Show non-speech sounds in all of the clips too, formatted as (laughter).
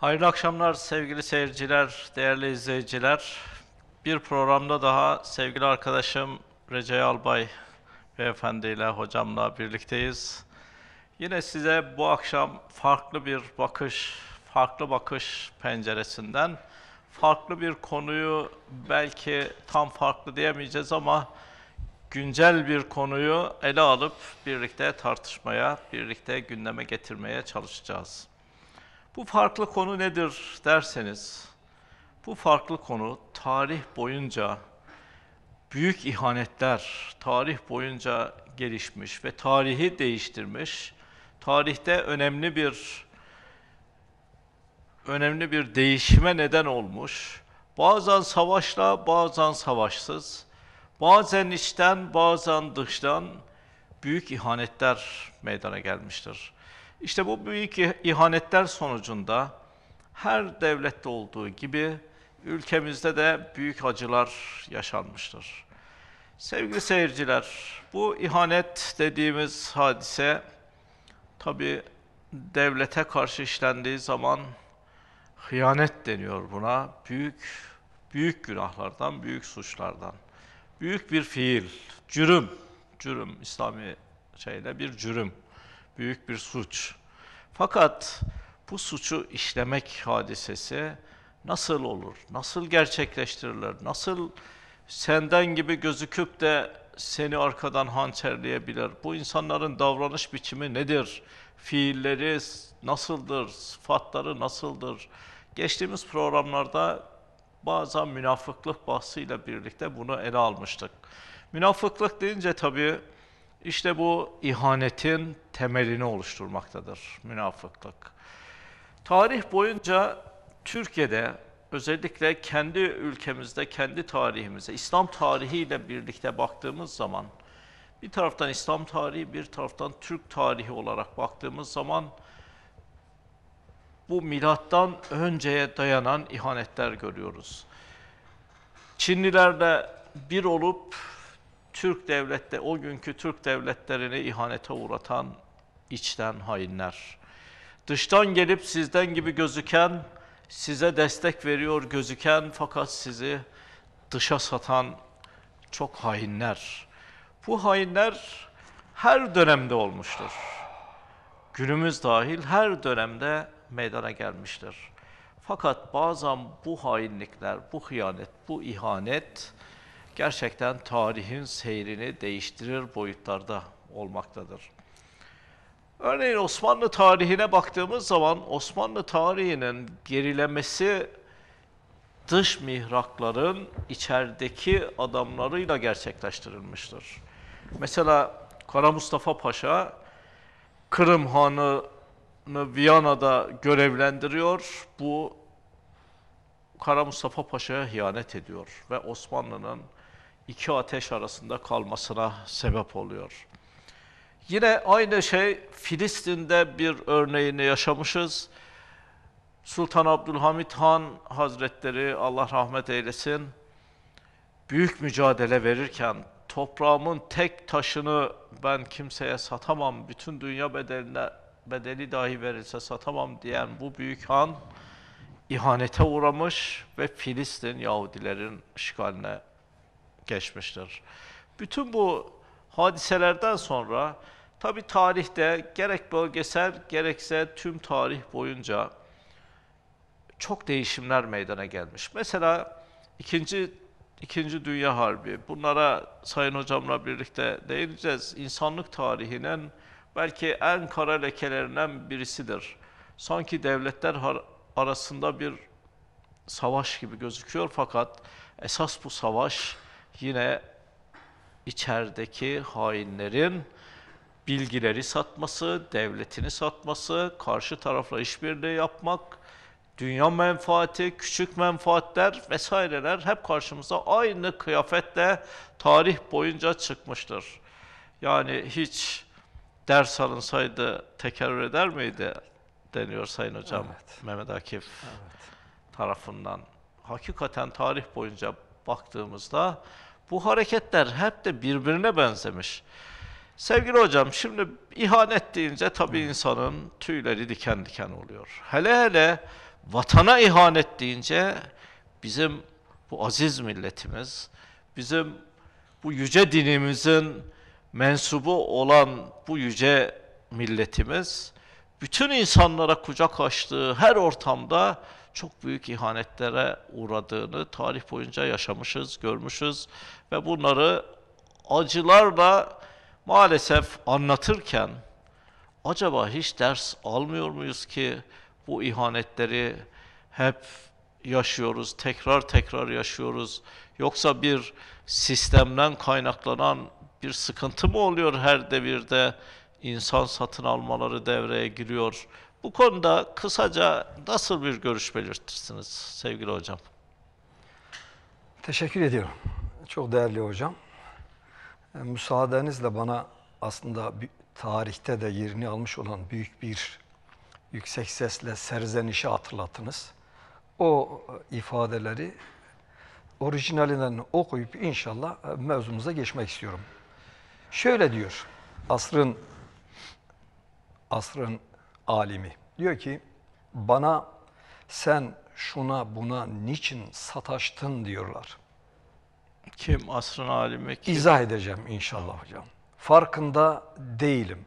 Hayırlı akşamlar sevgili seyirciler, değerli izleyiciler. Bir programda daha sevgili arkadaşım Recai Albay beyefendiyle, hocamla birlikteyiz. Yine size bu akşam farklı bir bakış, farklı bakış penceresinden farklı bir konuyu belki tam farklı diyemeyeceğiz ama güncel bir konuyu ele alıp birlikte tartışmaya, birlikte gündeme getirmeye çalışacağız. Bu farklı konu nedir derseniz, bu farklı konu tarih boyunca büyük ihanetler, tarih boyunca gelişmiş ve tarihi değiştirmiş, tarihte önemli bir önemli bir değişime neden olmuş, bazen savaşla, bazen savaşsız, bazen içten, bazen dıştan büyük ihanetler meydana gelmiştir. İşte bu büyük ihanetler sonucunda her devlette olduğu gibi ülkemizde de büyük acılar yaşanmıştır. Sevgili seyirciler, bu ihanet dediğimiz hadise tabi devlete karşı işlendiği zaman hıyanet deniyor buna. Büyük büyük günahlardan, büyük suçlardan. Büyük bir fiil, cürüm, cürüm İslami şeyle bir cürüm büyük bir suç. Fakat bu suçu işlemek hadisesi nasıl olur? Nasıl gerçekleştirilir? Nasıl senden gibi gözüküp de seni arkadan hançerleyebilir? Bu insanların davranış biçimi nedir? Fiilleri nasıldır? Sıfatları nasıldır? Geçtiğimiz programlarda bazen münafıklık bahsiyle birlikte bunu ele almıştık. Münafıklık deyince tabii işte bu ihanetin temelini oluşturmaktadır münafıklık. Tarih boyunca Türkiye'de özellikle kendi ülkemizde, kendi tarihimize, İslam tarihiyle birlikte baktığımız zaman, bir taraftan İslam tarihi, bir taraftan Türk tarihi olarak baktığımız zaman, bu milattan önceye dayanan ihanetler görüyoruz. Çinlilerle bir olup Türk devlette, o günkü Türk devletlerini ihanete uğratan içten hainler. Dıştan gelip sizden gibi gözüken, size destek veriyor gözüken fakat sizi dışa satan çok hainler. Bu hainler her dönemde olmuştur. Günümüz dahil her dönemde meydana gelmiştir. Fakat bazen bu hainlikler, bu hıyanet, bu ihanet gerçekten tarihin seyrini değiştirir boyutlarda olmaktadır. Örneğin Osmanlı tarihine baktığımız zaman Osmanlı tarihinin gerilemesi dış mihrakların içerideki adamlarıyla gerçekleştirilmiştir. Mesela Kara Mustafa Paşa Kırım Han'ını Viyana'da görevlendiriyor. Bu Kara Mustafa Paşa'ya hıyanet ediyor ve Osmanlı'nın iki ateş arasında kalmasına sebep oluyor. Yine aynı şey Filistin'de bir örneğini yaşamışız. Sultan Abdülhamit Han Hazretleri Allah rahmet eylesin büyük mücadele verirken toprağımın tek taşını ben kimseye satamam, bütün dünya bedeline bedeli dahi verilse satamam diyen bu büyük han ihanete uğramış ve Filistin Yahudilerin işgaline geçmiştir. Bütün bu hadiselerden sonra tabi tarihte gerek bölgesel gerekse tüm tarih boyunca çok değişimler meydana gelmiş. Mesela ikinci İkinci Dünya Harbi. Bunlara Sayın Hocamla birlikte değineceğiz. İnsanlık tarihinin belki en kara lekelerinden birisidir. Sanki devletler arasında bir savaş gibi gözüküyor fakat esas bu savaş yine içerideki hainlerin bilgileri satması, devletini satması, karşı tarafla işbirliği yapmak, dünya menfaati, küçük menfaatler vesaireler hep karşımıza aynı kıyafetle tarih boyunca çıkmıştır. Yani hiç ders alınsaydı tekerrür eder miydi deniyor Sayın Hocam evet. Mehmet Akif evet. tarafından. Hakikaten tarih boyunca baktığımızda bu hareketler hep de birbirine benzemiş. Sevgili hocam şimdi ihanet deyince tabii insanın tüyleri diken diken oluyor. Hele hele vatana ihanet deyince bizim bu aziz milletimiz, bizim bu yüce dinimizin mensubu olan bu yüce milletimiz bütün insanlara kucak açtığı her ortamda çok büyük ihanetlere uğradığını tarih boyunca yaşamışız, görmüşüz ve bunları acılarla maalesef anlatırken acaba hiç ders almıyor muyuz ki bu ihanetleri hep yaşıyoruz, tekrar tekrar yaşıyoruz. Yoksa bir sistemden kaynaklanan bir sıkıntı mı oluyor her devirde? insan satın almaları devreye giriyor bu konuda kısaca nasıl bir görüş belirtirsiniz sevgili hocam? Teşekkür ediyorum. Çok değerli hocam. E, müsaadenizle bana aslında tarihte de yerini almış olan büyük bir yüksek sesle serzenişi hatırlattınız. O e, ifadeleri orijinalinden okuyup inşallah e, mevzumuza geçmek istiyorum. Şöyle diyor, asrın asrın alimi. Diyor ki bana sen şuna buna niçin sataştın diyorlar. Kim asrın alimi kim? İzah edeceğim inşallah hocam. Farkında değilim.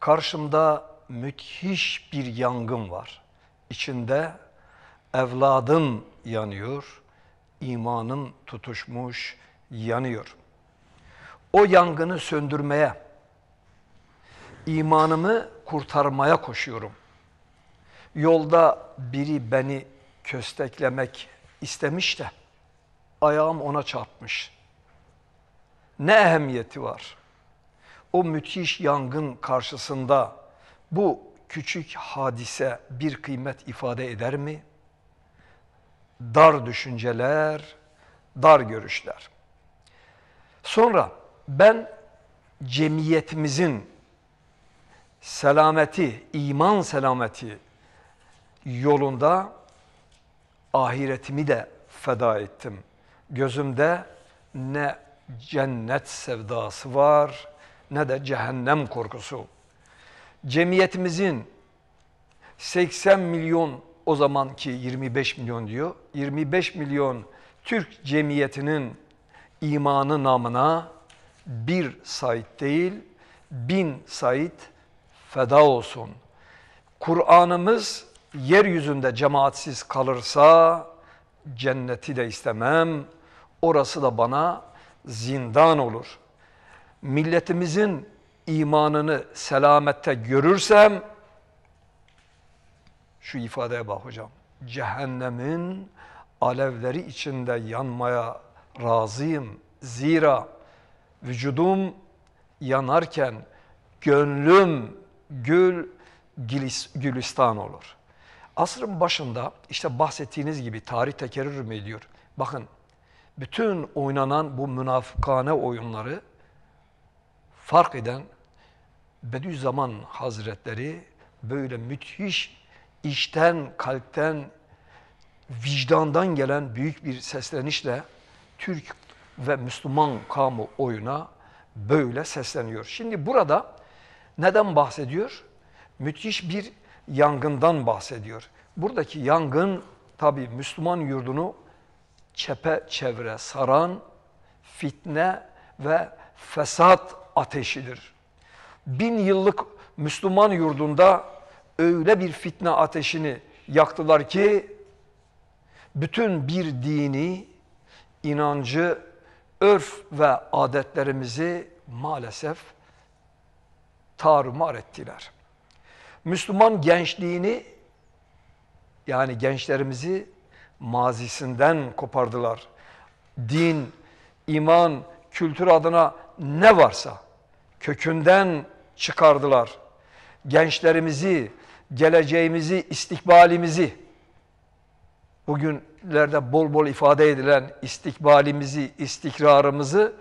Karşımda müthiş bir yangın var. İçinde evladım yanıyor, imanım tutuşmuş, yanıyor. O yangını söndürmeye, imanımı kurtarmaya koşuyorum. Yolda biri beni kösteklemek istemiş de ayağım ona çarpmış. Ne ehemmiyeti var? O müthiş yangın karşısında bu küçük hadise bir kıymet ifade eder mi? Dar düşünceler, dar görüşler. Sonra ben cemiyetimizin selameti, iman selameti yolunda ahiretimi de feda ettim. Gözümde ne cennet sevdası var ne de cehennem korkusu. Cemiyetimizin 80 milyon o zamanki 25 milyon diyor. 25 milyon Türk cemiyetinin imanı namına bir sayit değil, bin sayit feda olsun. Kur'an'ımız yeryüzünde cemaatsiz kalırsa cenneti de istemem. Orası da bana zindan olur. Milletimizin imanını selamette görürsem şu ifadeye bak hocam. Cehennemin alevleri içinde yanmaya razıyım. Zira vücudum yanarken gönlüm gül gilis, gülistan olur. Asrın başında işte bahsettiğiniz gibi tarih tekerrür mü ediyor? Bakın bütün oynanan bu münafıkane oyunları fark eden Bediüzzaman Hazretleri böyle müthiş içten, kalpten, vicdandan gelen büyük bir seslenişle Türk ve Müslüman kamu oyuna böyle sesleniyor. Şimdi burada neden bahsediyor? Müthiş bir yangından bahsediyor. Buradaki yangın tabi Müslüman yurdunu çepe çevre, saran fitne ve fesat ateşidir. Bin yıllık Müslüman yurdunda öyle bir fitne ateşini yaktılar ki bütün bir dini, inancı, örf ve adetlerimizi maalesef tarumar ettiler. Müslüman gençliğini yani gençlerimizi mazisinden kopardılar. Din, iman, kültür adına ne varsa kökünden çıkardılar. Gençlerimizi, geleceğimizi, istikbalimizi bugünlerde bol bol ifade edilen istikbalimizi, istikrarımızı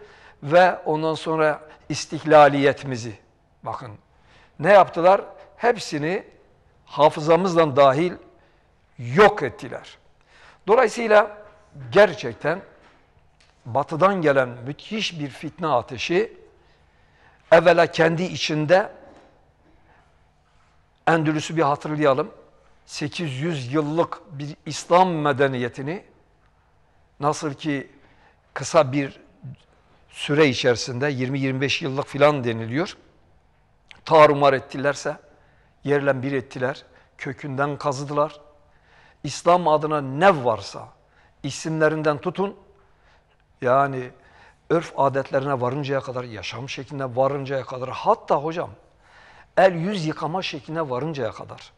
ve ondan sonra istiklaliyetimizi Bakın ne yaptılar? Hepsini hafızamızdan dahil yok ettiler. Dolayısıyla gerçekten batıdan gelen müthiş bir fitne ateşi evvela kendi içinde Endülüs'ü bir hatırlayalım. 800 yıllık bir İslam medeniyetini nasıl ki kısa bir süre içerisinde 20-25 yıllık filan deniliyor tarumar ettilerse, yerle bir ettiler, kökünden kazıdılar. İslam adına ne varsa isimlerinden tutun, yani örf adetlerine varıncaya kadar, yaşam şekline varıncaya kadar, hatta hocam el yüz yıkama şekline varıncaya kadar.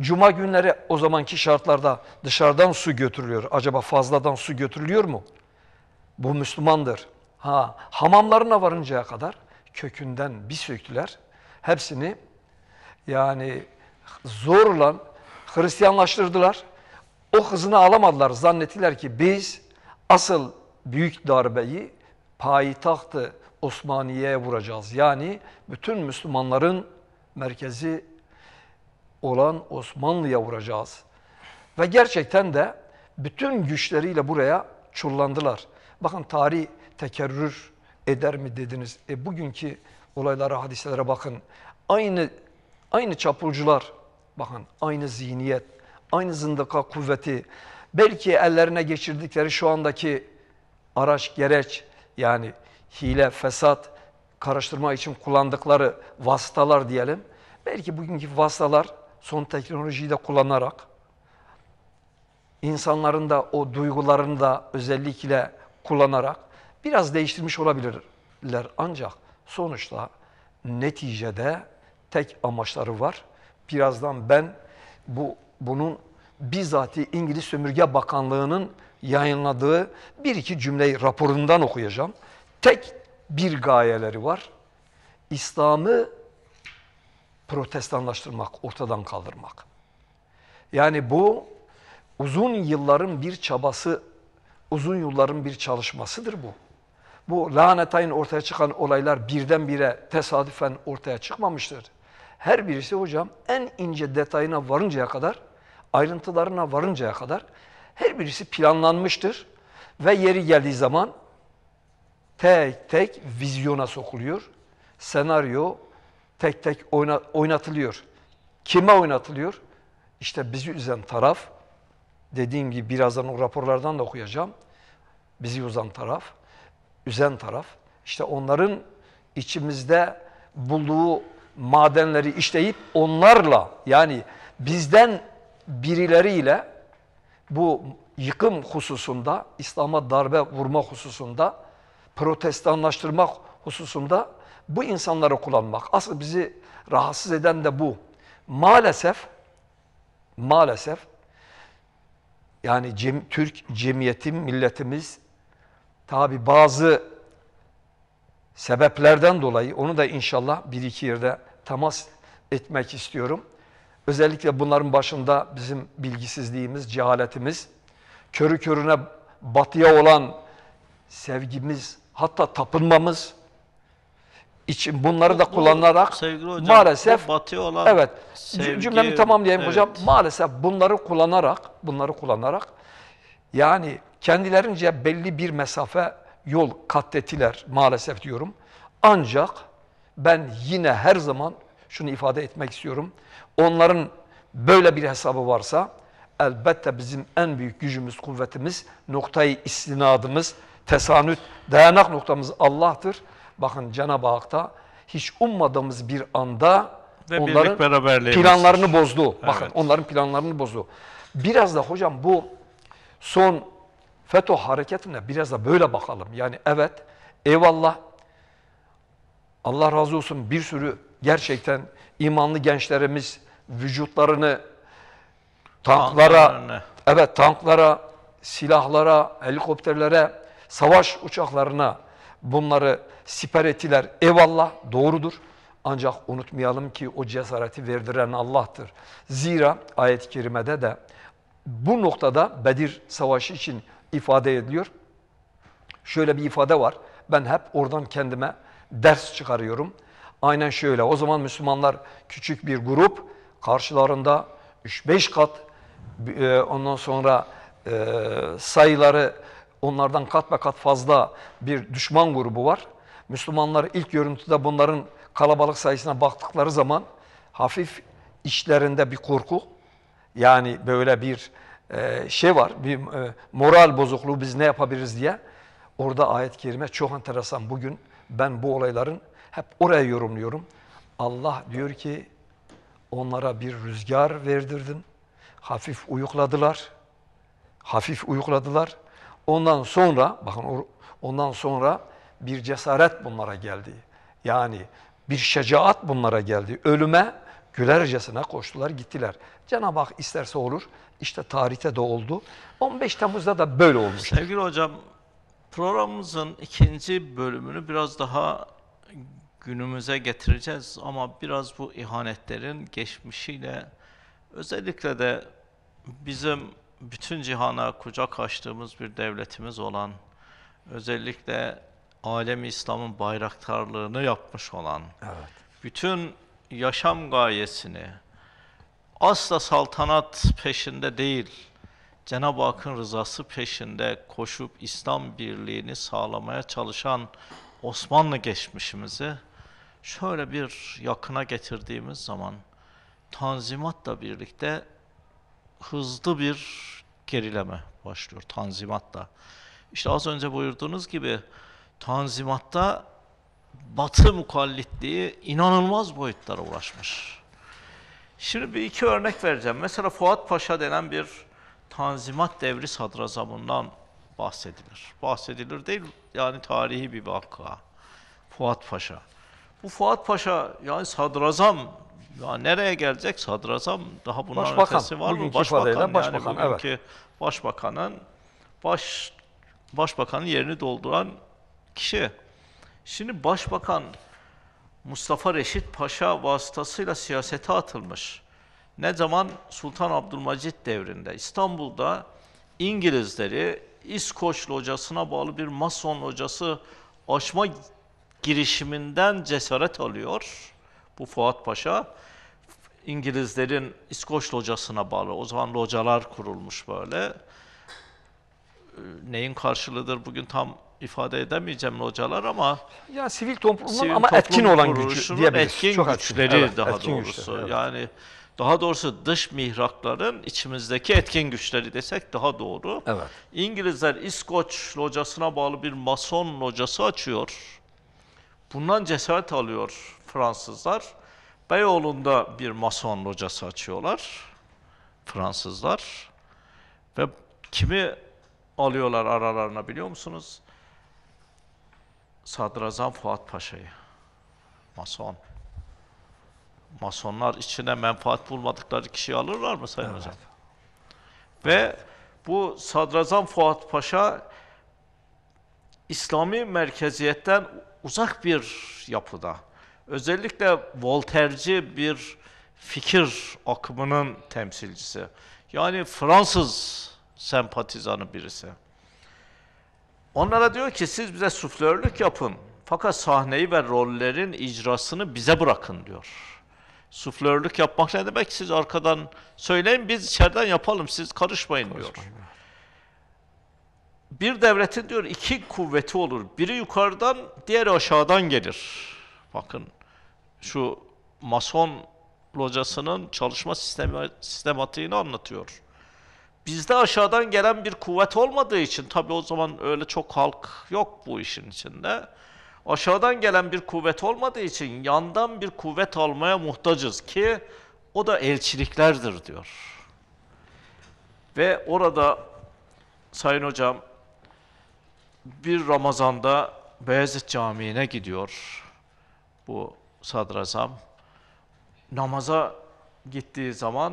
Cuma günleri o zamanki şartlarda dışarıdan su götürülüyor. Acaba fazladan su götürülüyor mu? Bu Müslümandır. Ha, hamamlarına varıncaya kadar kökünden bir söktüler. Hepsini yani zorla Hristiyanlaştırdılar. O hızını alamadılar. Zannettiler ki biz asıl büyük darbeyi payitahtı Osmaniye'ye vuracağız. Yani bütün Müslümanların merkezi olan Osmanlı'ya vuracağız. Ve gerçekten de bütün güçleriyle buraya çullandılar. Bakın tarih tekerrür eder mi dediniz. E bugünkü olaylara, hadiselere bakın. Aynı aynı çapulcular bakın aynı zihniyet, aynı zındıka kuvveti belki ellerine geçirdikleri şu andaki araç gereç yani hile, fesat, karıştırma için kullandıkları vasıtalar diyelim. Belki bugünkü vasıtalar son teknolojiyi de kullanarak insanların da o duygularını da özellikle kullanarak Biraz değiştirmiş olabilirler ancak sonuçta neticede tek amaçları var. Birazdan ben bu bunun bizzati İngiliz Sömürge Bakanlığı'nın yayınladığı bir iki cümleyi raporundan okuyacağım. Tek bir gayeleri var. İslam'ı protestanlaştırmak, ortadan kaldırmak. Yani bu uzun yılların bir çabası, uzun yılların bir çalışmasıdır bu bu ayın ortaya çıkan olaylar birdenbire tesadüfen ortaya çıkmamıştır. Her birisi hocam en ince detayına varıncaya kadar, ayrıntılarına varıncaya kadar her birisi planlanmıştır ve yeri geldiği zaman tek tek vizyona sokuluyor. Senaryo tek tek oynatılıyor. Kime oynatılıyor? İşte bizi üzen taraf, dediğim gibi birazdan o raporlardan da okuyacağım. Bizi uzan taraf üzen taraf. İşte onların içimizde bulduğu madenleri işleyip onlarla yani bizden birileriyle bu yıkım hususunda, İslam'a darbe vurma hususunda, protestanlaştırma hususunda bu insanları kullanmak. Asıl bizi rahatsız eden de bu. Maalesef, maalesef yani cem, Türk cemiyetim, milletimiz Tabi bazı sebeplerden dolayı onu da inşallah bir iki yerde temas etmek istiyorum. Özellikle bunların başında bizim bilgisizliğimiz, cehaletimiz, körü körüne batıya olan sevgimiz, hatta tapınmamız için bunları da kullanarak hocam, maalesef batıya olan evet sevgi, cümlemi tamamlayayım evet. hocam. Maalesef bunları kullanarak, bunları kullanarak yani kendilerince belli bir mesafe yol katlettiler maalesef diyorum. Ancak ben yine her zaman şunu ifade etmek istiyorum. Onların böyle bir hesabı varsa elbette bizim en büyük gücümüz, kuvvetimiz, noktayı istinadımız, tesanüt, dayanak noktamız Allah'tır. Bakın Cenab-ı Hak da hiç ummadığımız bir anda Ve onların planlarını bozdu. Evet. Bakın onların planlarını bozdu. Biraz da hocam bu son FETÖ hareketine biraz da böyle bakalım. Yani evet eyvallah Allah razı olsun bir sürü gerçekten imanlı gençlerimiz vücutlarını tanklara, Tanklarını. evet tanklara, silahlara, helikopterlere, savaş uçaklarına bunları siper ettiler. Eyvallah doğrudur. Ancak unutmayalım ki o cesareti verdiren Allah'tır. Zira ayet-i kerimede de bu noktada Bedir Savaşı için ifade ediyor. Şöyle bir ifade var. Ben hep oradan kendime ders çıkarıyorum. Aynen şöyle. O zaman Müslümanlar küçük bir grup karşılarında 3-5 kat e, ondan sonra e, sayıları onlardan kat be kat fazla bir düşman grubu var. Müslümanlar ilk görüntüde bunların kalabalık sayısına baktıkları zaman hafif içlerinde bir korku yani böyle bir ee, şey var, bir e, moral bozukluğu biz ne yapabiliriz diye. Orada ayet-i kerime çok enteresan. Bugün ben bu olayların hep oraya yorumluyorum. Allah diyor ki onlara bir rüzgar verdirdin. Hafif uyukladılar. Hafif uyukladılar. Ondan sonra bakın ondan sonra bir cesaret bunlara geldi. Yani bir şecaat bunlara geldi. Ölüme gülercesine koştular gittiler. Cenab-ı Hak isterse olur. İşte tarihte de oldu. 15 Temmuz'da da böyle olmuş. Sevgili hocam programımızın ikinci bölümünü biraz daha günümüze getireceğiz ama biraz bu ihanetlerin geçmişiyle özellikle de bizim bütün cihana kucak açtığımız bir devletimiz olan özellikle alem İslam'ın bayraktarlığını yapmış olan evet. bütün yaşam gayesini, asla saltanat peşinde değil, Cenab-ı Hakk'ın rızası peşinde koşup İslam birliğini sağlamaya çalışan Osmanlı geçmişimizi şöyle bir yakına getirdiğimiz zaman Tanzimat'la birlikte hızlı bir gerileme başlıyor Tanzimat'la. İşte az önce buyurduğunuz gibi Tanzimat'ta Batı mukallitliği inanılmaz boyutlara ulaşmış. Şimdi bir iki örnek vereceğim. Mesela Fuat Paşa denen bir Tanzimat devri sadrazamından bahsedilir. Bahsedilir değil, yani tarihi bir vaka. Fuat Paşa. Bu Fuat Paşa yani sadrazam ya nereye gelecek sadrazam? Daha bunun başbakan, ötesi var mı? Başbakan yani başbakan, bugünkü evet. başbakanın baş başbakanın yerini dolduran kişi. Şimdi başbakan Mustafa Reşit Paşa vasıtasıyla siyasete atılmış. Ne zaman Sultan Abdülmecit devrinde İstanbul'da İngilizleri İskoç locasına bağlı bir Mason locası açma girişiminden cesaret alıyor bu Fuat Paşa. İngilizlerin İskoç locasına bağlı. O zaman localar kurulmuş böyle. Neyin karşılığıdır bugün tam ifade edemeyeceğim hocalar ama ya sivil toplumun sivil ama toplum etkin olan gücü diyebiliriz. Etkin Çok güçleri Evet, daha etkin doğrusu. Güçler, evet. Yani daha doğrusu dış mihrakların içimizdeki etkin güçleri desek daha doğru. Evet. İngilizler İskoç locasına bağlı bir mason locası açıyor. Bundan cesaret alıyor Fransızlar. Beyoğlu'nda bir mason locası açıyorlar Fransızlar. Ve kimi alıyorlar aralarına biliyor musunuz? Sadrazam Fuat Paşa'yı. Mason. Masonlar içine menfaat bulmadıkları kişiyi alırlar mı Sayın evet. Hocam? Ve bu Sadrazam Fuat Paşa İslami merkeziyetten uzak bir yapıda. Özellikle Volterci bir fikir akımının temsilcisi. Yani Fransız sempatizanı birisi. Onlara diyor ki siz bize suflörlük yapın. Fakat sahneyi ve rollerin icrasını bize bırakın diyor. Suflörlük yapmak ne demek? Siz arkadan söyleyin biz içeriden yapalım siz karışmayın, diyor. Bir devletin diyor iki kuvveti olur. Biri yukarıdan, diğeri aşağıdan gelir. Bakın şu mason locasının çalışma sistemi, sistematiğini anlatıyor. Bizde aşağıdan gelen bir kuvvet olmadığı için tabii o zaman öyle çok halk yok bu işin içinde. Aşağıdan gelen bir kuvvet olmadığı için yandan bir kuvvet almaya muhtacız ki o da elçiliklerdir diyor. Ve orada Sayın Hocam bir Ramazan'da Beyazıt Camii'ne gidiyor bu sadrazam. Namaza gittiği zaman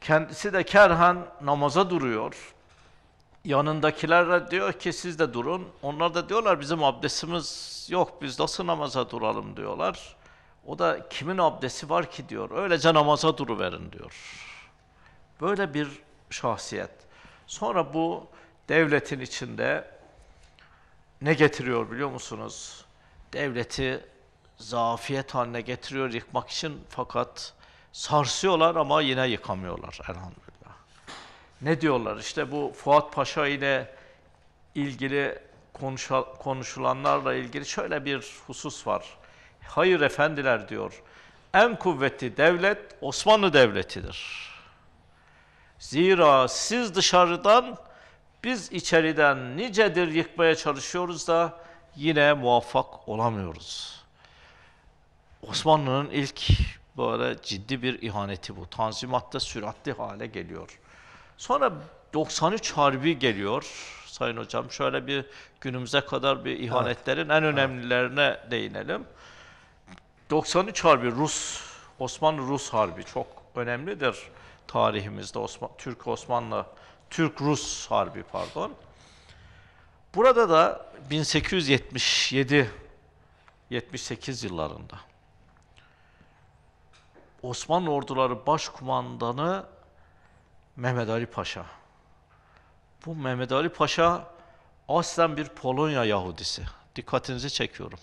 Kendisi de kerhan namaza duruyor. Yanındakiler diyor ki siz de durun. Onlar da diyorlar bizim abdestimiz yok biz nasıl namaza duralım diyorlar. O da kimin abdesti var ki diyor. Öylece namaza duruverin diyor. Böyle bir şahsiyet. Sonra bu devletin içinde ne getiriyor biliyor musunuz? Devleti zafiyet haline getiriyor yıkmak için fakat Sarsıyorlar ama yine yıkamıyorlar elhamdülillah. Ne diyorlar? İşte bu Fuat Paşa ile ilgili konuşulanlarla ilgili şöyle bir husus var. Hayır efendiler diyor. En kuvvetli devlet Osmanlı Devleti'dir. Zira siz dışarıdan biz içeriden nicedir yıkmaya çalışıyoruz da yine muvaffak olamıyoruz. Osmanlı'nın ilk bu ara ciddi bir ihaneti bu. Tanzimatta süratli hale geliyor. Sonra 93 Harbi geliyor. Sayın Hocam şöyle bir günümüze kadar bir ihanetlerin evet. en önemlilerine evet. değinelim. 93 Harbi Rus, Osmanlı-Rus Harbi çok önemlidir tarihimizde Türk-Osmanlı, Türk-Rus Harbi pardon. Burada da 1877-78 yıllarında Osmanlı orduları başkumandanı Mehmet Ali Paşa. Bu Mehmet Ali Paşa aslen bir Polonya Yahudisi. Dikkatinizi çekiyorum.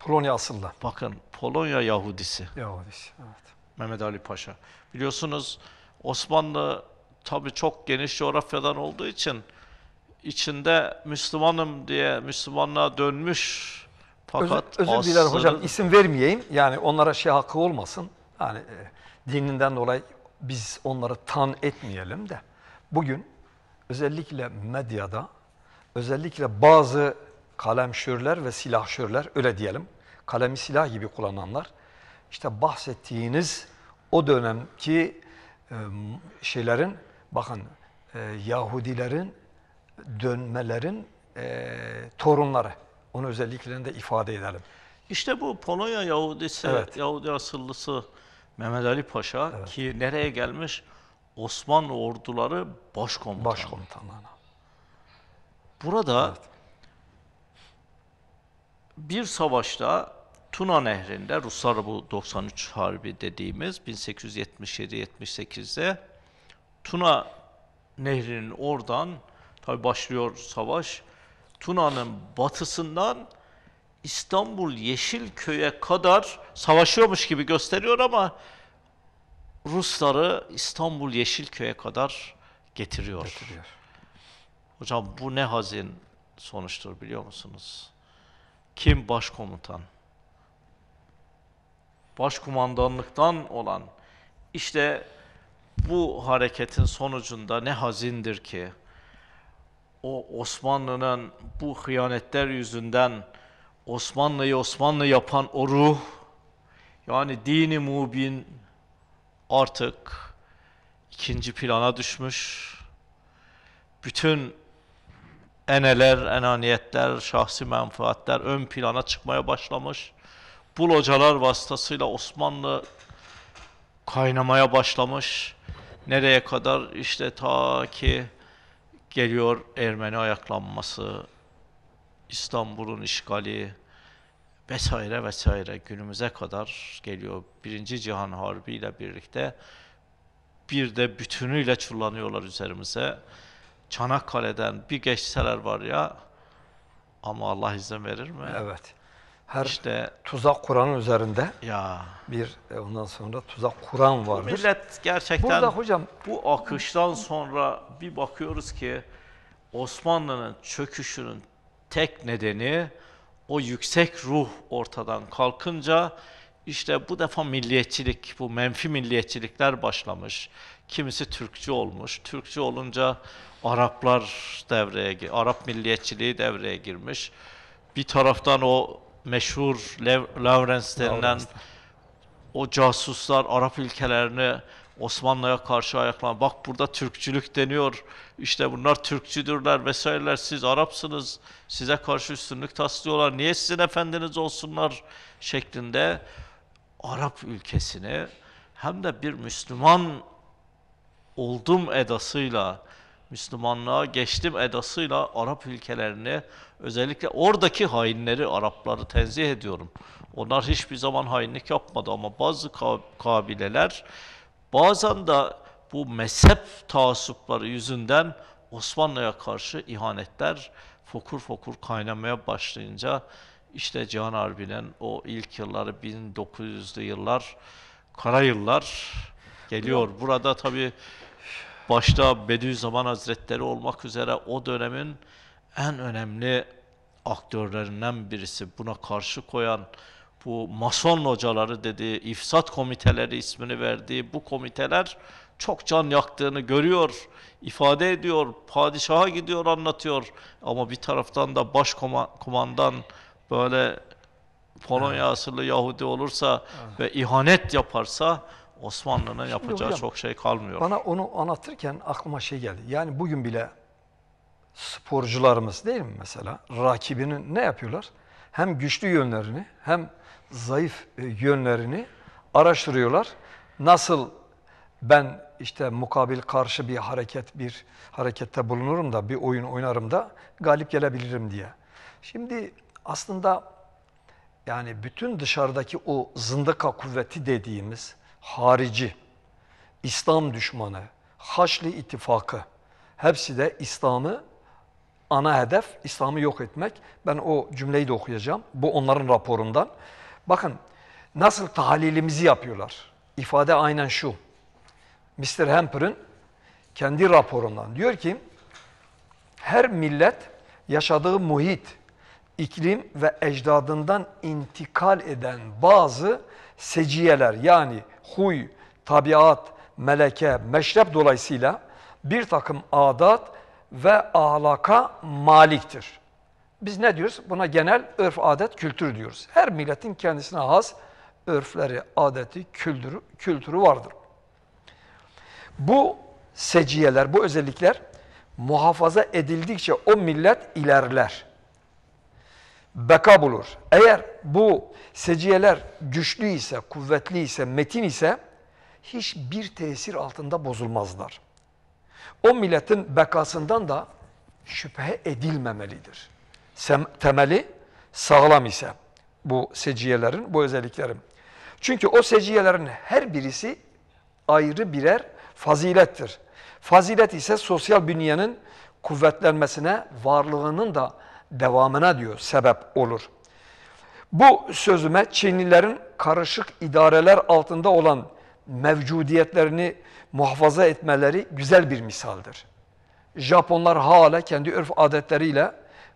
Polonya asıllı. Bakın Polonya Yahudisi. Yahudisi, evet. Mehmet Ali Paşa. Biliyorsunuz Osmanlı tabi çok geniş coğrafyadan olduğu için içinde Müslümanım diye Müslümanlığa dönmüş fakat özür, özür asrı... dilerim hocam isim vermeyeyim. Yani onlara şey hakkı olmasın. Yani e, dininden dolayı biz onları tan etmeyelim de. Bugün özellikle medyada özellikle bazı kalemşörler ve silahşörler öyle diyelim. Kalemi silah gibi kullananlar işte bahsettiğiniz o dönemki e, şeylerin bakın e, Yahudilerin dönmelerin e, torunları onu özellikle de ifade edelim. İşte bu Polonya Yahudisi, evet. Yahudi asıllısı Mehmet Ali Paşa evet. ki nereye gelmiş? Osmanlı orduları başkomutanı. Başkomutanlığına. Burada evet. bir savaşta Tuna Nehri'nde Ruslar bu 93 Harbi dediğimiz 1877-78'de Tuna Nehri'nin oradan tabi başlıyor savaş. Tuna'nın batısından İstanbul Yeşilköy'e kadar savaşıyormuş gibi gösteriyor ama Rusları İstanbul Yeşilköy'e kadar getiriyor. getiriyor. Hocam bu ne hazin sonuçtur biliyor musunuz? Kim başkomutan? Başkumandanlıktan olan işte bu hareketin sonucunda ne hazindir ki? o Osmanlı'nın bu hıyanetler yüzünden Osmanlı'yı Osmanlı yapan o ruh yani dini mubin artık ikinci plana düşmüş. Bütün eneler, enaniyetler, şahsi menfaatler ön plana çıkmaya başlamış. Bu localar vasıtasıyla Osmanlı kaynamaya başlamış. Nereye kadar? işte ta ki geliyor Ermeni ayaklanması, İstanbul'un işgali vesaire vesaire günümüze kadar geliyor. Birinci Cihan Harbi ile birlikte bir de bütünüyle çullanıyorlar üzerimize. Çanakkale'den bir geçseler var ya ama Allah izin verir mi? Evet. Her işte tuzak Kur'an üzerinde ya bir e, ondan sonra tuzak Kur'an vardır. millet gerçekten Burada hocam bu akıştan sonra bir bakıyoruz ki Osmanlı'nın çöküşünün tek nedeni o yüksek ruh ortadan kalkınca işte bu defa milliyetçilik, bu menfi milliyetçilikler başlamış. Kimisi Türkçü olmuş. Türkçü olunca Araplar devreye, Arap milliyetçiliği devreye girmiş. Bir taraftan o meşhur Lawrence denilen o casuslar Arap ülkelerini Osmanlı'ya karşı ayaklan. Bak burada Türkçülük deniyor. İşte bunlar Türkçüdürler vesaireler. Siz Arapsınız. Size karşı üstünlük taslıyorlar. Niye sizin efendiniz olsunlar şeklinde Arap ülkesini hem de bir Müslüman oldum edasıyla Müslümanlığa geçtim edasıyla Arap ülkelerini, özellikle oradaki hainleri, Arapları tenzih ediyorum. Onlar hiçbir zaman hainlik yapmadı ama bazı kabileler bazen de bu mezhep taassupları yüzünden Osmanlı'ya karşı ihanetler fokur fokur kaynamaya başlayınca işte Cihan Harbi'nin o ilk yılları 1900'lü yıllar, kara yıllar geliyor. Burada tabii başta Bediüzzaman Hazretleri olmak üzere o dönemin en önemli aktörlerinden birisi. Buna karşı koyan bu mason hocaları dediği, ifsat komiteleri ismini verdiği bu komiteler çok can yaktığını görüyor, ifade ediyor, padişaha gidiyor anlatıyor. Ama bir taraftan da baş kumandan böyle Polonya asıllı Yahudi olursa ve ihanet yaparsa Osmanlı'nın yapacağı hocam, çok şey kalmıyor. Bana onu anlatırken aklıma şey geldi. Yani bugün bile sporcularımız değil mi mesela rakibinin ne yapıyorlar? Hem güçlü yönlerini hem zayıf e, yönlerini araştırıyorlar. Nasıl ben işte mukabil karşı bir hareket bir harekette bulunurum da bir oyun oynarım da galip gelebilirim diye. Şimdi aslında yani bütün dışarıdaki o zındıka kuvveti dediğimiz harici, İslam düşmanı, Haçlı ittifakı hepsi de İslam'ı ana hedef, İslam'ı yok etmek. Ben o cümleyi de okuyacağım. Bu onların raporundan. Bakın nasıl tahlilimizi yapıyorlar. İfade aynen şu. Mr. Hamper'ın kendi raporundan diyor ki her millet yaşadığı muhit, iklim ve ecdadından intikal eden bazı seciyeler yani huy, tabiat, meleke, meşrep dolayısıyla bir takım adat ve ahlaka maliktir. Biz ne diyoruz? Buna genel örf, adet, kültür diyoruz. Her milletin kendisine has örfleri, adeti, kültürü, kültürü vardır. Bu seciyeler, bu özellikler muhafaza edildikçe o millet ilerler beka bulur. Eğer bu seciyeler güçlü ise, kuvvetli ise, metin ise hiçbir tesir altında bozulmazlar. O milletin bekasından da şüphe edilmemelidir. Sem temeli sağlam ise bu seciyelerin, bu özelliklerin. Çünkü o seciyelerin her birisi ayrı birer fazilettir. Fazilet ise sosyal dünyanın kuvvetlenmesine, varlığının da devamına diyor sebep olur. Bu sözüme Çinlilerin karışık idareler altında olan mevcudiyetlerini muhafaza etmeleri güzel bir misaldır. Japonlar hala kendi örf adetleriyle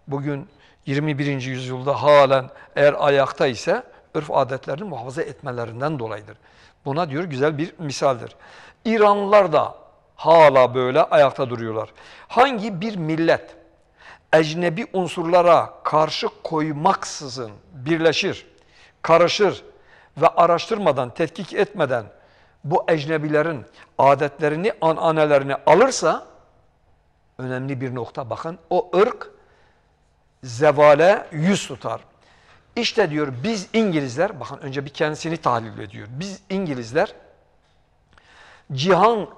bugün 21. yüzyılda halen eğer ayakta ise örf adetlerini muhafaza etmelerinden dolayıdır. Buna diyor güzel bir misaldir. İranlılar da hala böyle ayakta duruyorlar. Hangi bir millet ecnebi unsurlara karşı koymaksızın birleşir, karışır ve araştırmadan, tetkik etmeden bu ecnebilerin adetlerini, ananelerini alırsa önemli bir nokta bakın o ırk zevale yüz tutar. İşte diyor biz İngilizler, bakın önce bir kendisini tahlil ediyor. Biz İngilizler cihan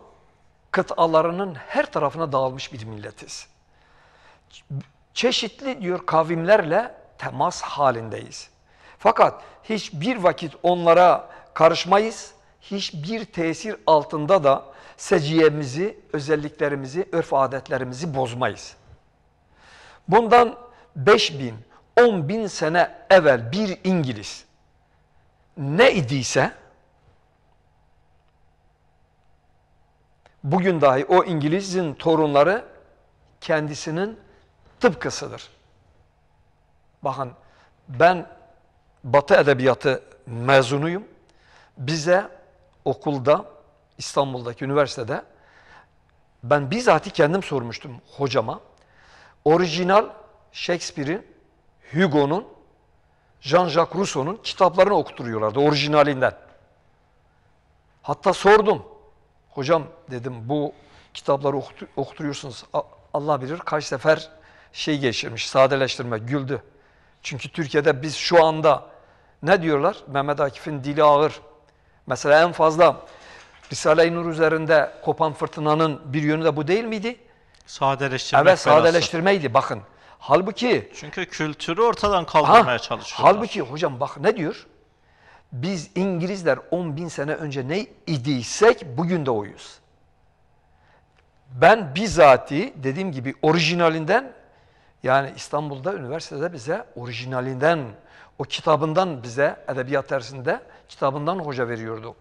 kıtalarının her tarafına dağılmış bir milletiz çeşitli diyor kavimlerle temas halindeyiz. Fakat hiçbir vakit onlara karışmayız, hiçbir tesir altında da seciyemizi, özelliklerimizi, örf adetlerimizi bozmayız. Bundan 5 bin, 10 bin sene evvel bir İngiliz ne idiyse bugün dahi o İngiliz'in torunları kendisinin tıpkısıdır. Bakın ben Batı Edebiyatı mezunuyum. Bize okulda, İstanbul'daki üniversitede ben bizatihi kendim sormuştum hocama. Orijinal Shakespeare'in, Hugo'nun, Jean-Jacques Rousseau'nun kitaplarını okuturuyorlardı orijinalinden. Hatta sordum. Hocam dedim bu kitapları okuturuyorsunuz. Allah bilir kaç sefer şey geçirmiş, sadeleştirme, güldü. Çünkü Türkiye'de biz şu anda ne diyorlar? Mehmet Akif'in dili ağır. Mesela en fazla Risale-i Nur üzerinde kopan fırtınanın bir yönü de bu değil miydi? Sadeleştirme. Evet sadeleştirmeydi belası. bakın. Halbuki... Çünkü kültürü ortadan kaldırmaya çalışıyorlar. Halbuki hocam bak ne diyor? Biz İngilizler 10 bin sene önce ne idiysek bugün de oyuz. Ben bizatihi dediğim gibi orijinalinden yani İstanbul'da üniversitede bize orijinalinden, o kitabından bize edebiyat dersinde kitabından hoca veriyordu.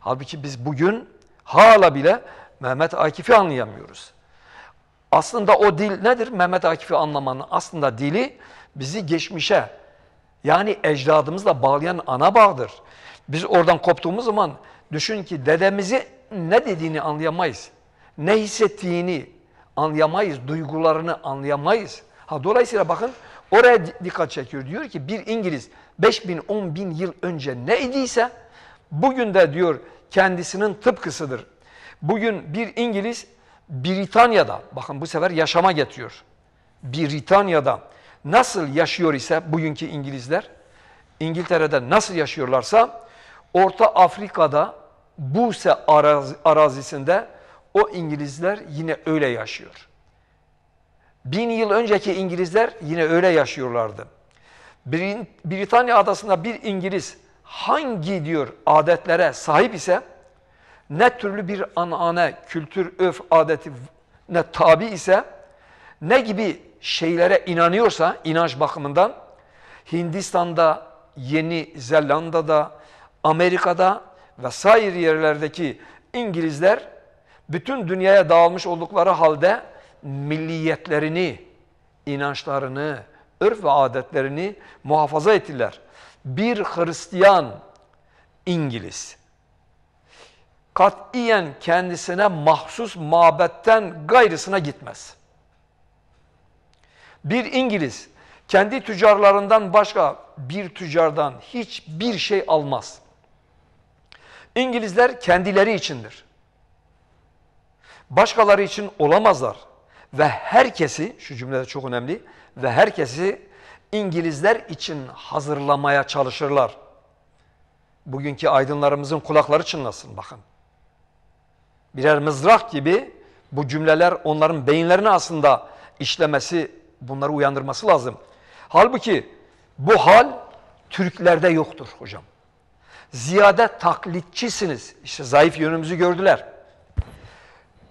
Halbuki biz bugün hala bile Mehmet Akif'i anlayamıyoruz. Aslında o dil nedir? Mehmet Akif'i anlamanın aslında dili bizi geçmişe yani ecdadımızla bağlayan ana bağdır. Biz oradan koptuğumuz zaman düşün ki dedemizi ne dediğini anlayamayız. Ne hissettiğini anlayamayız, duygularını anlayamayız. Ha, dolayısıyla bakın oraya dikkat çekiyor. Diyor ki bir İngiliz 5 bin 10 bin yıl önce ne idiyse bugün de diyor kendisinin tıpkısıdır. Bugün bir İngiliz Britanya'da bakın bu sefer yaşama getiriyor. Britanya'da nasıl yaşıyor ise bugünkü İngilizler İngiltere'de nasıl yaşıyorlarsa Orta Afrika'da Buse araz, arazisinde o İngilizler yine öyle yaşıyor. Bin yıl önceki İngilizler yine öyle yaşıyorlardı. Bir Britanya adasında bir İngiliz hangi diyor adetlere sahip ise ne türlü bir anane, kültür, öf adetine tabi ise ne gibi şeylere inanıyorsa inanç bakımından Hindistan'da, Yeni Zelanda'da, Amerika'da ve sair yerlerdeki İngilizler bütün dünyaya dağılmış oldukları halde milliyetlerini, inançlarını, örf ve adetlerini muhafaza ettiler. Bir Hristiyan İngiliz katiyen kendisine mahsus mabetten gayrısına gitmez. Bir İngiliz kendi tüccarlarından başka bir tüccardan hiçbir şey almaz. İngilizler kendileri içindir. Başkaları için olamazlar ve herkesi, şu cümlede çok önemli, ve herkesi İngilizler için hazırlamaya çalışırlar. Bugünkü aydınlarımızın kulakları çınlasın bakın. Birer mızrak gibi bu cümleler onların beyinlerini aslında işlemesi, bunları uyandırması lazım. Halbuki bu hal Türklerde yoktur hocam. Ziyade taklitçisiniz. İşte zayıf yönümüzü gördüler.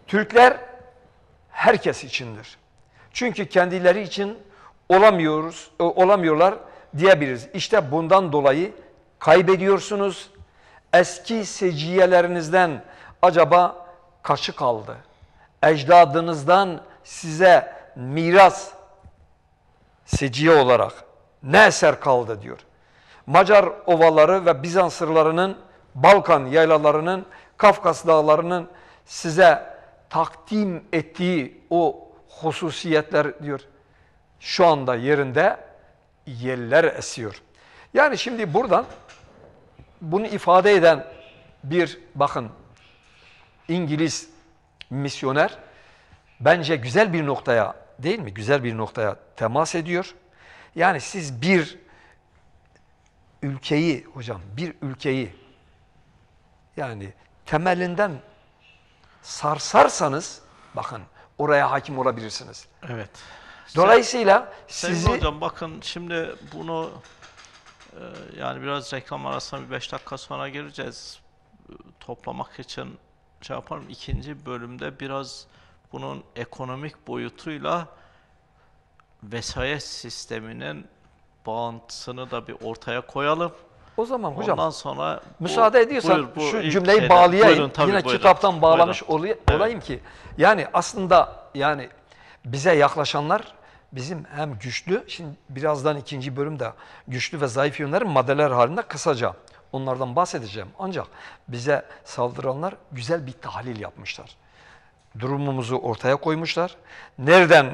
Türkler herkes içindir. Çünkü kendileri için olamıyoruz, e, olamıyorlar diyebiliriz. İşte bundan dolayı kaybediyorsunuz. Eski seciyelerinizden acaba kaçı kaldı? Ecdadınızdan size miras seciye olarak ne eser kaldı diyor. Macar ovaları ve Bizans sırlarının, Balkan yaylalarının, Kafkas dağlarının size takdim ettiği o hususiyetler diyor şu anda yerinde yeller esiyor. Yani şimdi buradan bunu ifade eden bir bakın İngiliz misyoner bence güzel bir noktaya değil mi? Güzel bir noktaya temas ediyor. Yani siz bir ülkeyi hocam bir ülkeyi yani temelinden sarsarsanız bakın oraya hakim olabilirsiniz. Evet. Dolayısıyla Sen, sizi... hocam bakın şimdi bunu e, yani biraz reklam arasına bir beş dakika sonra gireceğiz. Toplamak için şey yaparım. İkinci bölümde biraz bunun ekonomik boyutuyla vesayet sisteminin bağıntısını da bir ortaya koyalım. O zaman hocam Ondan sonra müsaade ediyorsan buyur, bu şu cümleyi şeyden, bağlayayım. Buyurun, tabii, Yine buyurun, kitaptan bağlamış buyurun. olayım ki yani aslında yani bize yaklaşanlar bizim hem güçlü şimdi birazdan ikinci bölümde güçlü ve zayıf yönleri maddeler halinde kısaca onlardan bahsedeceğim. Ancak bize saldıranlar güzel bir tahlil yapmışlar. Durumumuzu ortaya koymuşlar. Nereden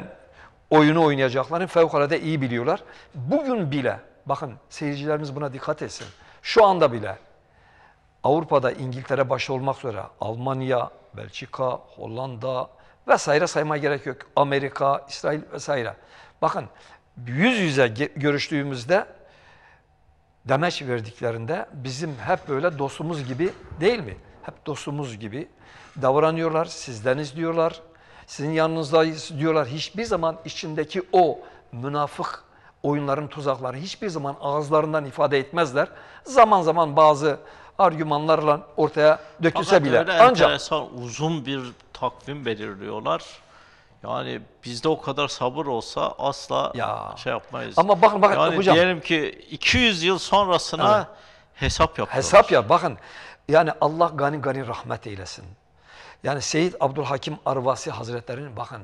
oyunu oynayacaklarını fevkalade iyi biliyorlar. Bugün bile bakın seyircilerimiz buna dikkat etsin. Şu anda bile Avrupa'da İngiltere başta olmak üzere Almanya, Belçika, Hollanda vesaire saymaya gerek yok. Amerika, İsrail vesaire. Bakın yüz yüze görüştüğümüzde demeç verdiklerinde bizim hep böyle dostumuz gibi değil mi? Hep dostumuz gibi davranıyorlar, sizden diyorlar, sizin yanınızdayız diyorlar. Hiçbir zaman içindeki o münafık oyunların tuzakları hiçbir zaman ağızlarından ifade etmezler. Zaman zaman bazı argümanlarla ortaya dökülse Fakat bile. Öyle Ancak enteresan, uzun bir takvim belirliyorlar. Yani bizde o kadar sabır olsa asla ya. şey yapmayız. Ama bakın bakın yani hocam. diyelim ki 200 yıl sonrasına evet. hesap yapıyorlar. Hesap ya bakın. Yani Allah gani gani rahmet eylesin. Yani Seyyid Abdülhakim Arvasi Hazretleri'nin bakın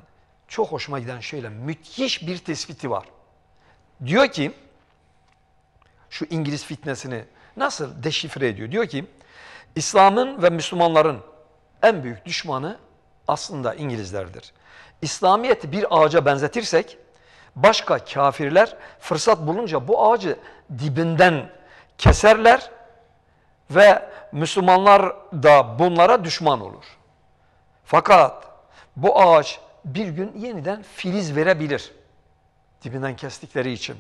çok hoşuma giden şöyle müthiş bir tespiti var. Diyor ki şu İngiliz fitnesini nasıl deşifre ediyor? Diyor ki İslam'ın ve Müslümanların en büyük düşmanı aslında İngilizlerdir. İslamiyet'i bir ağaca benzetirsek başka kafirler fırsat bulunca bu ağacı dibinden keserler ve Müslümanlar da bunlara düşman olur. Fakat bu ağaç bir gün yeniden filiz verebilir. Dibinden kestikleri için.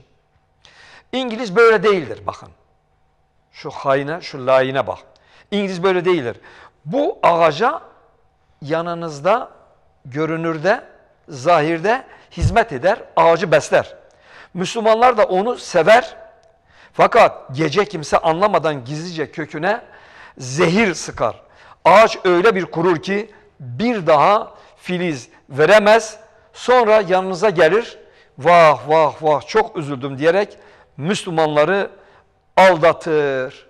İngiliz böyle değildir bakın. Şu haine, şu layine bak. İngiliz böyle değildir. Bu ağaca yanınızda, görünürde, zahirde hizmet eder, ağacı besler. Müslümanlar da onu sever. Fakat gece kimse anlamadan gizlice köküne zehir sıkar. Ağaç öyle bir kurur ki bir daha filiz veremez. Sonra yanınıza gelir vah vah vah çok üzüldüm diyerek Müslümanları aldatır.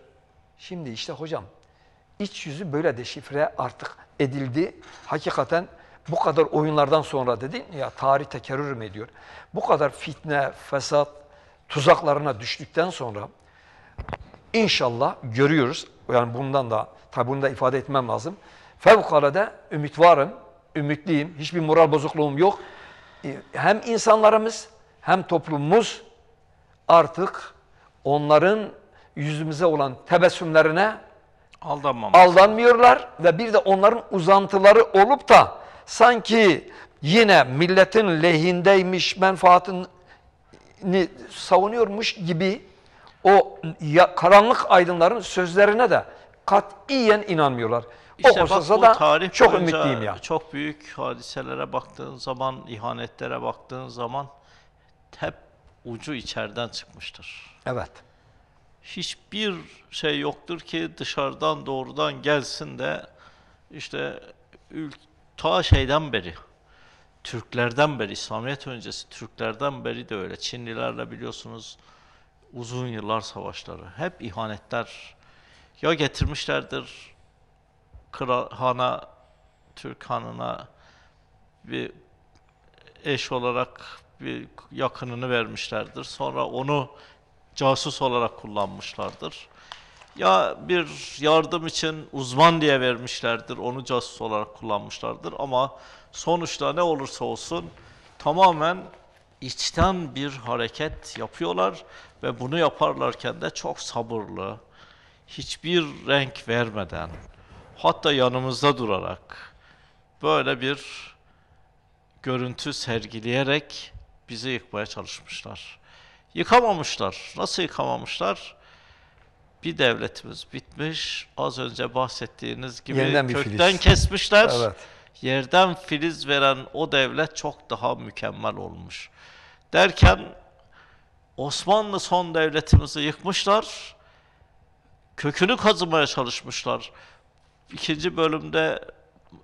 Şimdi işte hocam iç yüzü böyle deşifre artık edildi. Hakikaten bu kadar oyunlardan sonra dedin ya tarih tekerrür mü ediyor? Bu kadar fitne, fesat tuzaklarına düştükten sonra inşallah görüyoruz. Yani bundan da tabi bunu da ifade etmem lazım. Fevkalade ümit varım, ümitliyim. Hiçbir moral bozukluğum yok hem insanlarımız hem toplumumuz artık onların yüzümüze olan tebessümlerine Aldanmamak. aldanmıyorlar ve bir de onların uzantıları olup da sanki yine milletin lehindeymiş menfaatini savunuyormuş gibi o karanlık aydınların sözlerine de katiyen inanmıyorlar. İşte o bak bu da tarih çok ümitliyim ya. Çok büyük hadiselere baktığın zaman, ihanetlere baktığın zaman hep ucu içeriden çıkmıştır. Evet. Hiçbir şey yoktur ki dışarıdan doğrudan gelsin de işte ta şeyden beri Türklerden beri, İslamiyet öncesi Türklerden beri de öyle. Çinlilerle biliyorsunuz uzun yıllar savaşları. Hep ihanetler ya getirmişlerdir kral hana Türk hanına bir eş olarak bir yakınını vermişlerdir. Sonra onu casus olarak kullanmışlardır. Ya bir yardım için uzman diye vermişlerdir, onu casus olarak kullanmışlardır ama sonuçta ne olursa olsun tamamen içten bir hareket yapıyorlar ve bunu yaparlarken de çok sabırlı, hiçbir renk vermeden, hatta yanımızda durarak böyle bir görüntü sergileyerek bizi yıkmaya çalışmışlar. Yıkamamışlar. Nasıl yıkamamışlar? Bir devletimiz bitmiş. Az önce bahsettiğiniz gibi Yeniden kökten kesmişler. Evet. Yerden filiz veren o devlet çok daha mükemmel olmuş. Derken Osmanlı son devletimizi yıkmışlar. Kökünü kazımaya çalışmışlar ikinci bölümde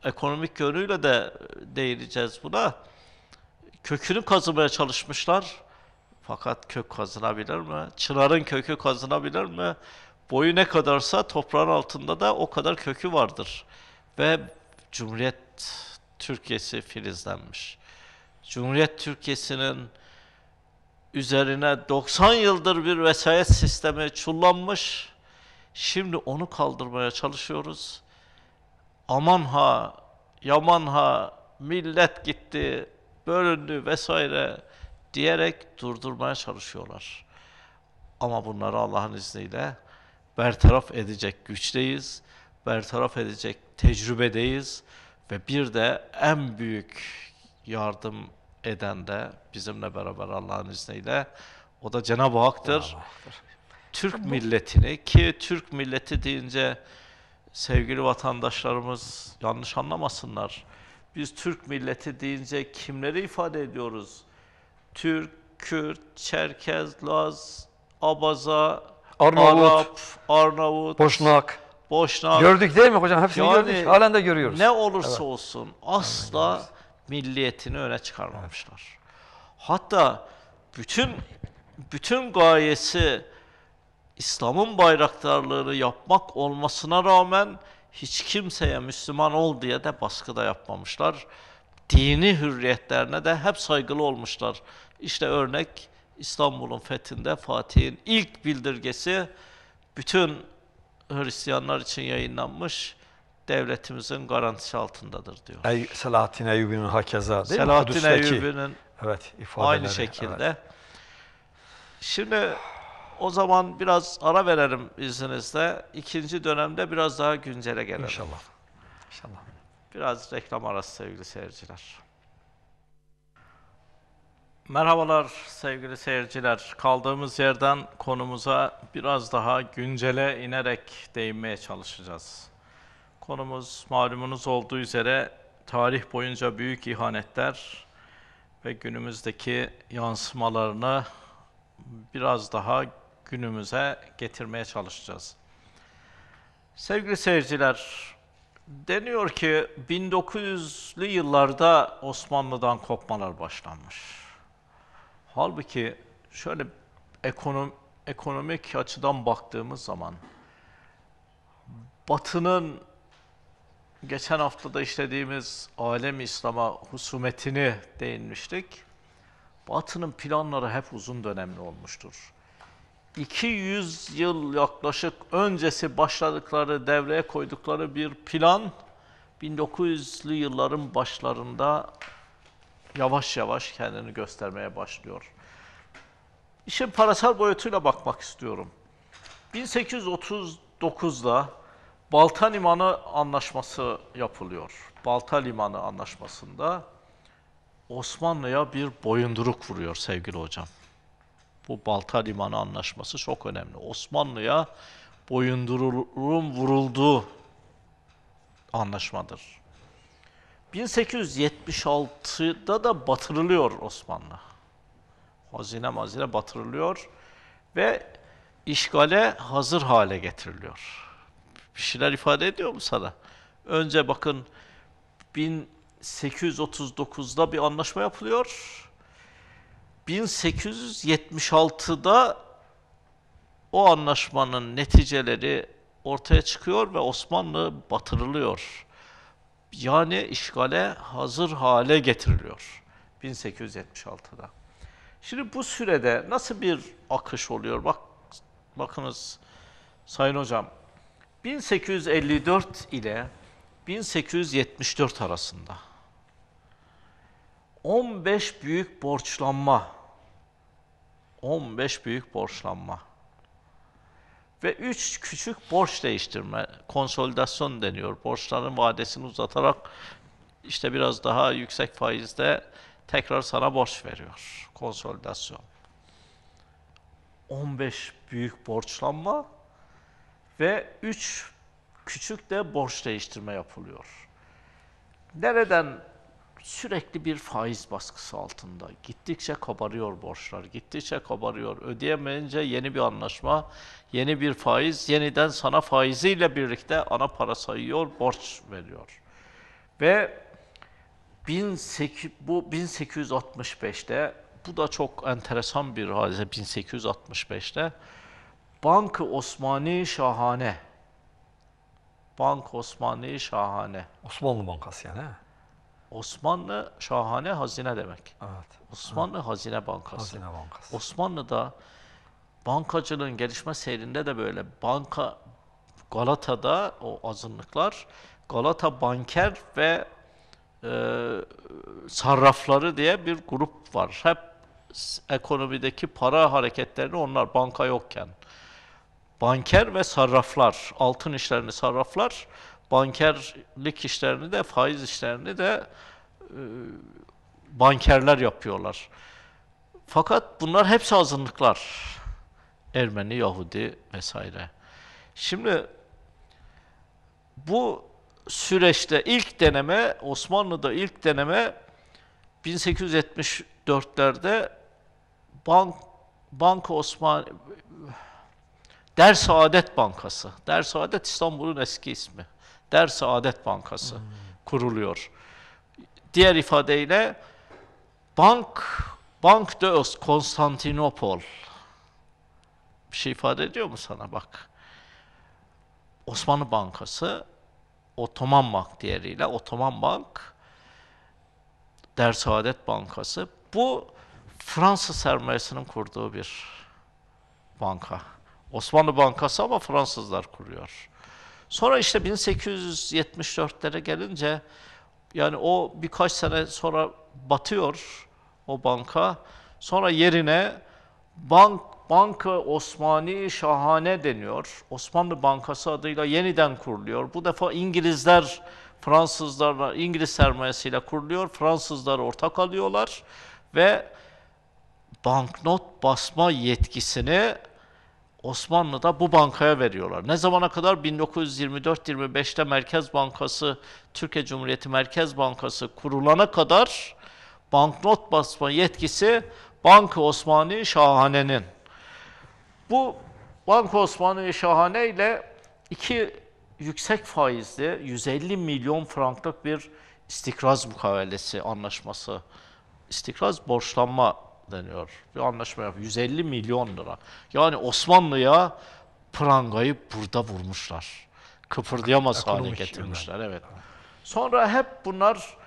ekonomik yönüyle de değineceğiz buna. Kökünü kazımaya çalışmışlar. Fakat kök kazınabilir mi? Çınarın kökü kazınabilir mi? Boyu ne kadarsa toprağın altında da o kadar kökü vardır. Ve Cumhuriyet Türkiye'si filizlenmiş. Cumhuriyet Türkiye'sinin üzerine 90 yıldır bir vesayet sistemi çullanmış. Şimdi onu kaldırmaya çalışıyoruz aman ha, yaman ha, millet gitti, bölündü vesaire diyerek durdurmaya çalışıyorlar. Ama bunları Allah'ın izniyle bertaraf edecek güçteyiz, bertaraf edecek tecrübedeyiz ve bir de en büyük yardım eden de bizimle beraber Allah'ın izniyle o da Cenab-ı Hak'tır. Cenab Hak'tır. Türk milletini ki Türk milleti deyince sevgili vatandaşlarımız yanlış anlamasınlar. Biz Türk milleti deyince kimleri ifade ediyoruz? Türk, Kürt, Çerkez, Laz, Abaza, Arnavut, Arap, Arnavut, Boşnak. Boşnak. Gördük değil mi hocam? Hepsini yani, gördük. Halen de görüyoruz. Ne olursa evet. olsun asla evet. milliyetini öne çıkarmamışlar. Evet. Hatta bütün bütün gayesi İslam'ın bayraktarlığını yapmak olmasına rağmen hiç kimseye Müslüman ol diye de baskıda yapmamışlar. Dini hürriyetlerine de hep saygılı olmuşlar. İşte örnek İstanbul'un fethinde Fatih'in ilk bildirgesi bütün Hristiyanlar için yayınlanmış devletimizin garantisi altındadır diyor. Ey, Selahattin Eyyubi'nin hakeza değil Selahattin mi? Selahattin Eyyubi'nin evet, ifadeleri. aynı şekilde. Evet. Şimdi o zaman biraz ara verelim izninizle. İkinci dönemde biraz daha güncele gelelim. İnşallah. İnşallah. Biraz reklam arası sevgili seyirciler. Merhabalar sevgili seyirciler. Kaldığımız yerden konumuza biraz daha güncele inerek değinmeye çalışacağız. Konumuz malumunuz olduğu üzere tarih boyunca büyük ihanetler ve günümüzdeki yansımalarını biraz daha günümüze getirmeye çalışacağız. Sevgili seyirciler, deniyor ki 1900'lü yıllarda Osmanlı'dan kopmalar başlanmış. Halbuki şöyle ekonom, ekonomik açıdan baktığımız zaman Batı'nın geçen haftada işlediğimiz alem İslam'a husumetini değinmiştik. Batı'nın planları hep uzun dönemli olmuştur. 200 yıl yaklaşık öncesi başladıkları, devreye koydukları bir plan 1900'lü yılların başlarında yavaş yavaş kendini göstermeye başlıyor. İşin parasal boyutuyla bakmak istiyorum. 1839'da Balta Limanı Anlaşması yapılıyor. Balta Limanı Anlaşması'nda Osmanlı'ya bir boyunduruk vuruyor sevgili hocam. Bu Balta Limanı Anlaşması çok önemli. Osmanlı'ya boyundurum vurulduğu anlaşmadır. 1876'da da batırılıyor Osmanlı. Hazine mazine batırılıyor ve işgale hazır hale getiriliyor. Bir şeyler ifade ediyor mu sana? Önce bakın 1839'da bir anlaşma yapılıyor. 1876'da o anlaşmanın neticeleri ortaya çıkıyor ve Osmanlı batırılıyor. Yani işgale hazır hale getiriliyor 1876'da. Şimdi bu sürede nasıl bir akış oluyor? Bak bakınız Sayın Hocam 1854 ile 1874 arasında 15 büyük borçlanma 15 büyük borçlanma ve 3 küçük borç değiştirme, konsolidasyon deniyor. Borçların vadesini uzatarak işte biraz daha yüksek faizde tekrar sana borç veriyor. Konsolidasyon. 15 büyük borçlanma ve 3 küçük de borç değiştirme yapılıyor. Nereden sürekli bir faiz baskısı altında. Gittikçe kabarıyor borçlar, gittikçe kabarıyor. Ödeyemeyince yeni bir anlaşma, yeni bir faiz, yeniden sana faiziyle birlikte ana para sayıyor, borç veriyor. Ve 18, bu 1865'te, bu da çok enteresan bir hadise 1865'te, Bank-ı Osmani Şahane, Bank Osmani Şahane. Osmanlı Bankası yani Osmanlı şahane hazine demek. Evet. Osmanlı ha. Hazine Bankası. Hazine Bankası. Osmanlı'da bankacılığın gelişme seyrinde de böyle banka Galata'da o azınlıklar Galata banker ve e, sarrafları diye bir grup var. Hep ekonomideki para hareketlerini onlar banka yokken banker ve sarraflar, altın işlerini sarraflar bankerlik işlerini de faiz işlerini de e, bankerler yapıyorlar. Fakat bunlar hepsi azınlıklar. Ermeni, Yahudi vesaire. Şimdi bu süreçte ilk deneme Osmanlı'da ilk deneme 1874'lerde Bank Banka Osman Der Saadet Bankası. Der Saadet İstanbul'un eski ismi. Der Saadet Bankası hmm. kuruluyor. Diğer ifadeyle Bank Bank de Öst Konstantinopol bir şey ifade ediyor mu sana bak. Osmanlı Bankası Otoman Bank diğeriyle Otoman Bank Der Saadet Bankası bu Fransız sermayesinin kurduğu bir banka. Osmanlı Bankası ama Fransızlar kuruyor. Sonra işte 1874'lere gelince yani o birkaç sene sonra batıyor o banka. Sonra yerine bank Banka Osmani Şahane deniyor. Osmanlı Bankası adıyla yeniden kuruluyor. Bu defa İngilizler Fransızlarla, İngiliz sermayesiyle kuruluyor. Fransızlar ortak alıyorlar ve banknot basma yetkisini Osmanlı'da bu bankaya veriyorlar. Ne zamana kadar? 1924-25'te Merkez Bankası, Türkiye Cumhuriyeti Merkez Bankası kurulana kadar banknot basma yetkisi Banka Osmani Şahane'nin. Bu Banka Osmani Şahane ile iki yüksek faizli 150 milyon franklık bir istikraz mukavelesi anlaşması, istikraz borçlanma deniyor. Bir anlaşma yap 150 milyon lira. Yani Osmanlı'ya prangayı burada vurmuşlar. Kıpırdayamaz Ekonomik hale getirmişler. Evet. Sonra hep bunlar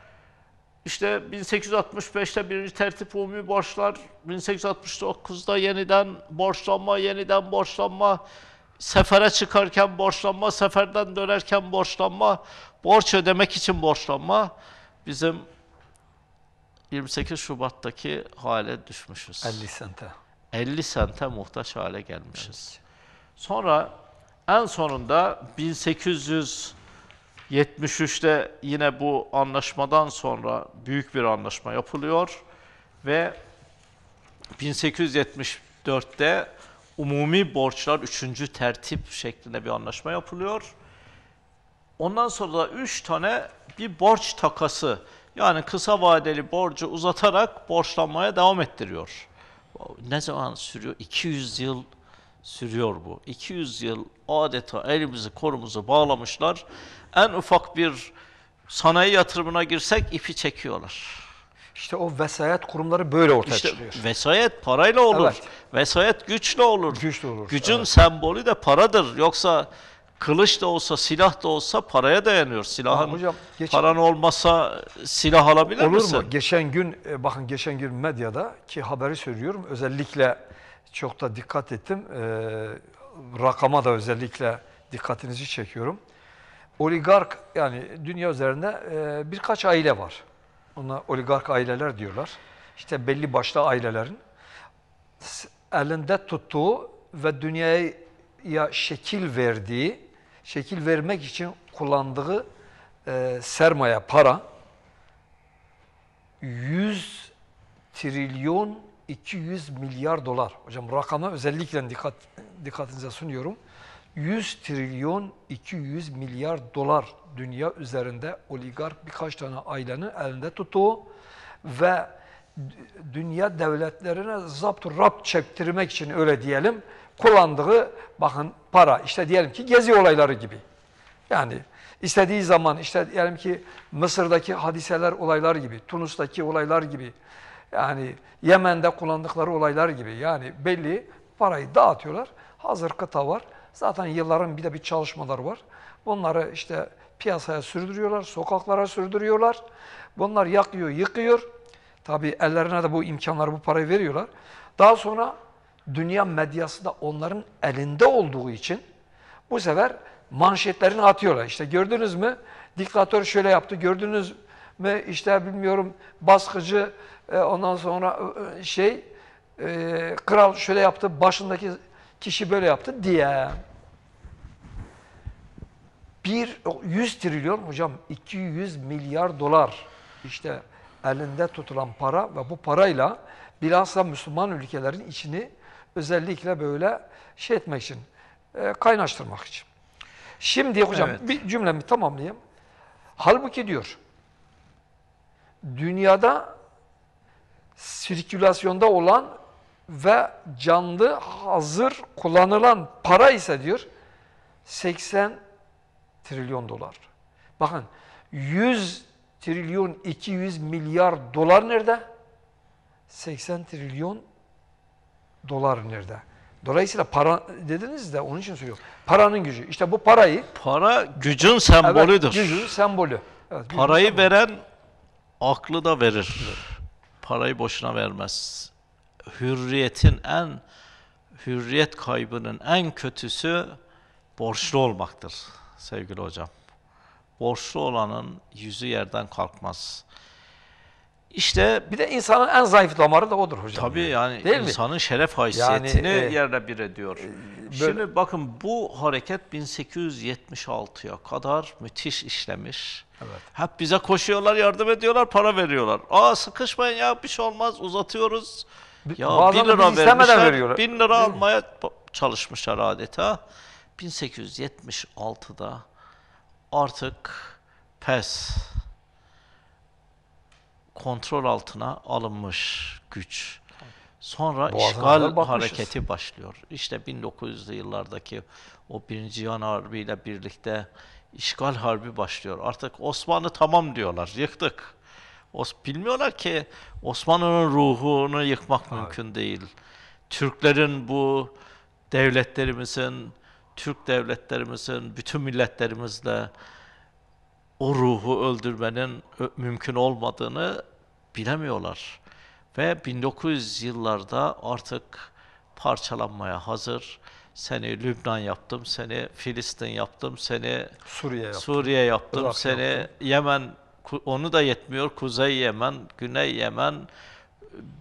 işte 1865'te birinci tertip umumi borçlar, 1869'da yeniden borçlanma, yeniden borçlanma, sefere çıkarken borçlanma, seferden dönerken borçlanma, borç ödemek için borçlanma. Bizim 28 Şubat'taki hale düşmüşüz. 50 sente. 50 sente muhtaç hale gelmişiz. Evet. Sonra en sonunda 1873'te yine bu anlaşmadan sonra büyük bir anlaşma yapılıyor ve 1874'te umumi borçlar üçüncü tertip şeklinde bir anlaşma yapılıyor. Ondan sonra da üç tane bir borç takası yani kısa vadeli borcu uzatarak borçlanmaya devam ettiriyor. Ne zaman sürüyor? 200 yıl sürüyor bu. 200 yıl adeta elimizi korumuzu bağlamışlar. En ufak bir sanayi yatırımına girsek ipi çekiyorlar. İşte o vesayet kurumları böyle ortaya işte çıkıyor. Vesayet parayla olur. Evet. Vesayet güçle olur. Güçle olur. Gücün evet. sembolü de paradır. Yoksa Kılıç da olsa, silah da olsa paraya dayanıyor. Silahın hocam, geçen, paran olmasa silah alabilir olur misin? Olur mu? Geçen gün e, bakın geçen gün medyada ki haberi söylüyorum özellikle çok da dikkat ettim. Ee, rakama da özellikle dikkatinizi çekiyorum. Oligark yani dünya üzerinde e, birkaç aile var. Ona oligark aileler diyorlar. İşte belli başlı ailelerin elinde tuttuğu ve dünyaya şekil verdiği şekil vermek için kullandığı e, sermaye, para 100 trilyon 200 milyar dolar. Hocam rakama özellikle dikkat dikkatinize sunuyorum. 100 trilyon 200 milyar dolar dünya üzerinde oligark birkaç tane ailenin elinde tuttuğu ve dünya devletlerine zapt rap çektirmek için öyle diyelim kullandığı bakın para işte diyelim ki gezi olayları gibi. Yani istediği zaman işte diyelim ki Mısır'daki hadiseler olaylar gibi, Tunus'taki olaylar gibi, yani Yemen'de kullandıkları olaylar gibi yani belli parayı dağıtıyorlar. Hazır kıta var. Zaten yılların bir de bir çalışmaları var. Bunları işte piyasaya sürdürüyorlar, sokaklara sürdürüyorlar. Bunlar yakıyor, yıkıyor. Tabii ellerine de bu imkanları, bu parayı veriyorlar. Daha sonra dünya medyası da onların elinde olduğu için bu sefer manşetlerini atıyorlar. İşte gördünüz mü diktatör şöyle yaptı, gördünüz mü işte bilmiyorum baskıcı e, ondan sonra e, e, şey kral şöyle yaptı, başındaki kişi böyle yaptı diye. Bir 100 trilyon hocam 200 milyar dolar işte elinde tutulan para ve bu parayla bilhassa Müslüman ülkelerin içini Özellikle böyle şey etmek için, e, kaynaştırmak için. Şimdi hocam evet. bir cümlemi tamamlayayım. Halbuki diyor, dünyada sirkülasyonda olan ve canlı hazır kullanılan para ise diyor 80 trilyon dolar. Bakın 100 trilyon 200 milyar dolar nerede? 80 trilyon dolar nerede? Dolayısıyla para dediniz de onun için söylüyorum. Paranın gücü. İşte bu parayı... Para gücün sembolüdür. Evet, gücün sembolü. Evet, gücün Parayı sembolü. veren aklı da verir. Parayı boşuna vermez. Hürriyetin en, hürriyet kaybının en kötüsü borçlu olmaktır sevgili hocam. Borçlu olanın yüzü yerden kalkmaz. İşte bir de insanın en zayıf damarı da odur hocam. Tabii yani, Değil insanın mi? şeref haysiyetini yani, e, yerle bir ediyor. E, böyle... Şimdi bakın bu hareket 1876'ya kadar müthiş işlemiş. Evet. Hep bize koşuyorlar, yardım ediyorlar, para veriyorlar. Aa sıkışmayın ya bir şey olmaz uzatıyoruz. Ya Bazen 1 lira vermişler, bin 1000 lira almaya çalışmışlar adeta. 1876'da artık pes kontrol altına alınmış güç. Sonra Boğazına işgal hareketi başlıyor. İşte 1900'lü yıllardaki o birinci yan Harbi ile birlikte işgal harbi başlıyor. Artık Osmanlı tamam diyorlar, yıktık. Os bilmiyorlar ki Osmanlı'nın ruhunu yıkmak evet. mümkün değil. Türklerin bu devletlerimizin, Türk devletlerimizin, bütün milletlerimizle o ruhu öldürmenin mümkün olmadığını bilemiyorlar. Ve 1900 yıllarda artık parçalanmaya hazır. Seni Lübnan yaptım, seni Filistin yaptım, seni Suriye yaptım, Suriye yaptım seni yaptım. Yemen, onu da yetmiyor. Kuzey Yemen, Güney Yemen,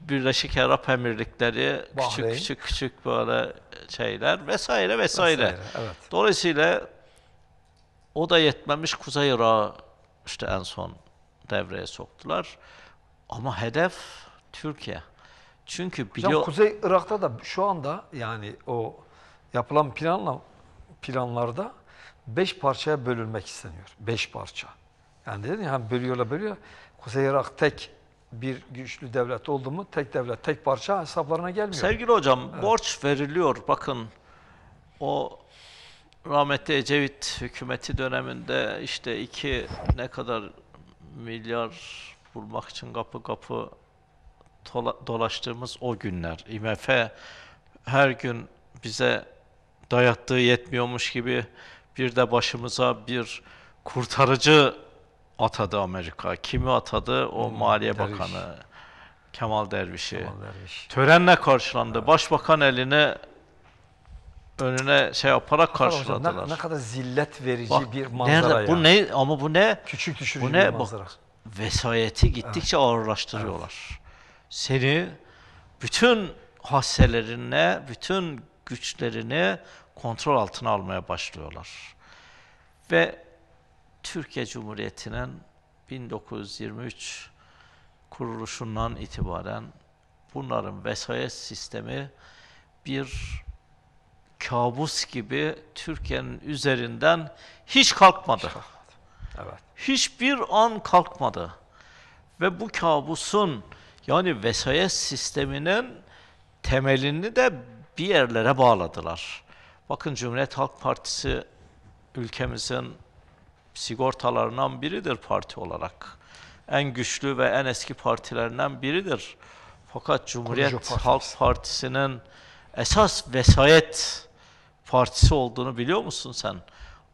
Birleşik Arap Emirlikleri, Bahreyn. küçük küçük küçük böyle şeyler vesaire vesaire. vesaire evet. Dolayısıyla o da yetmemiş Kuzey Irak'ı işte en son devreye soktular. Ama hedef Türkiye. Çünkü biliyor... Hocam Kuzey Irak'ta da şu anda yani o yapılan planla planlarda beş parçaya bölünmek isteniyor. Beş parça. Yani dedin ya hani bölüyorlar bölüyor. Kuzey Irak tek bir güçlü devlet oldu mu tek devlet, tek parça hesaplarına gelmiyor. Sevgili hocam evet. borç veriliyor. Bakın o rahmetli Ecevit hükümeti döneminde işte iki ne kadar milyar bulmak için kapı kapı dolaştığımız o günler. IMF her gün bize dayattığı yetmiyormuş gibi bir de başımıza bir kurtarıcı atadı Amerika. Kimi atadı? O hmm, Maliye Derviş. Bakanı Kemal Derviş'i. Kemal Derviş. Törenle karşılandı. Başbakan elini önüne şey yaparak karşıladılar. ne, ne kadar zillet verici bak, bir manzara nerede, ya. Bu ne ama bu ne? Küçük düşürücü bu ne? bir manzara. Bak, vesayeti gittikçe evet. ağırlaştırıyorlar. Evet. Seni bütün hasselerinle, bütün güçlerini kontrol altına almaya başlıyorlar. Ve Türkiye Cumhuriyeti'nin 1923 kuruluşundan itibaren bunların vesayet sistemi bir kabus gibi Türkiye'nin üzerinden hiç kalkmadı. Evet. Hiçbir an kalkmadı. Ve bu kabusun yani vesayet sisteminin temelini de bir yerlere bağladılar. Bakın Cumhuriyet Halk Partisi ülkemizin sigortalarından biridir parti olarak. En güçlü ve en eski partilerinden biridir. Fakat Cumhuriyet Partisi. Halk Partisi'nin esas vesayet partisi olduğunu biliyor musun sen?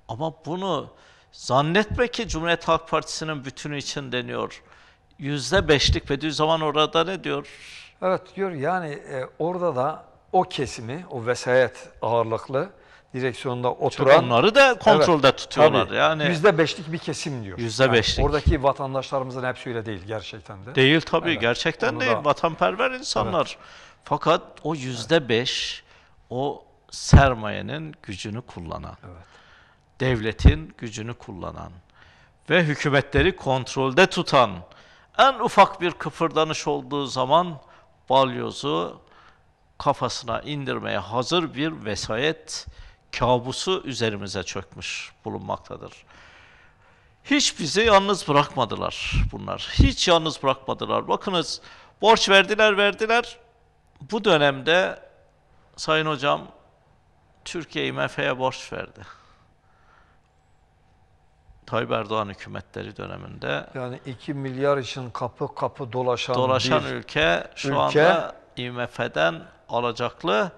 Ama bunu Zannetme ki Cumhuriyet Halk Partisi'nin bütünü için deniyor. Yüzde beşlik zaman orada ne diyor? Evet diyor yani e, orada da o kesimi, o vesayet ağırlıklı direksiyonda oturan... Çünkü onları da kontrolde evet, tutuyorlar tabii, yani. Yüzde beşlik bir kesim diyor. Yüzde beşlik. Yani oradaki vatandaşlarımızın hepsi öyle değil gerçekten de. Değil tabii evet, gerçekten değil. Da, Vatanperver insanlar. Evet. Fakat o yüzde beş o sermayenin gücünü kullanan. Evet devletin gücünü kullanan ve hükümetleri kontrolde tutan, en ufak bir kıpırdanış olduğu zaman balyozu kafasına indirmeye hazır bir vesayet kabusu üzerimize çökmüş bulunmaktadır. Hiç bizi yalnız bırakmadılar bunlar. Hiç yalnız bırakmadılar. Bakınız borç verdiler verdiler. Bu dönemde Sayın Hocam Türkiye IMF'ye borç verdi. Tayyip Erdoğan hükümetleri döneminde. Yani 2 milyar için kapı kapı dolaşan, dolaşan bir ülke şu ülke, anda IMF'den alacaklı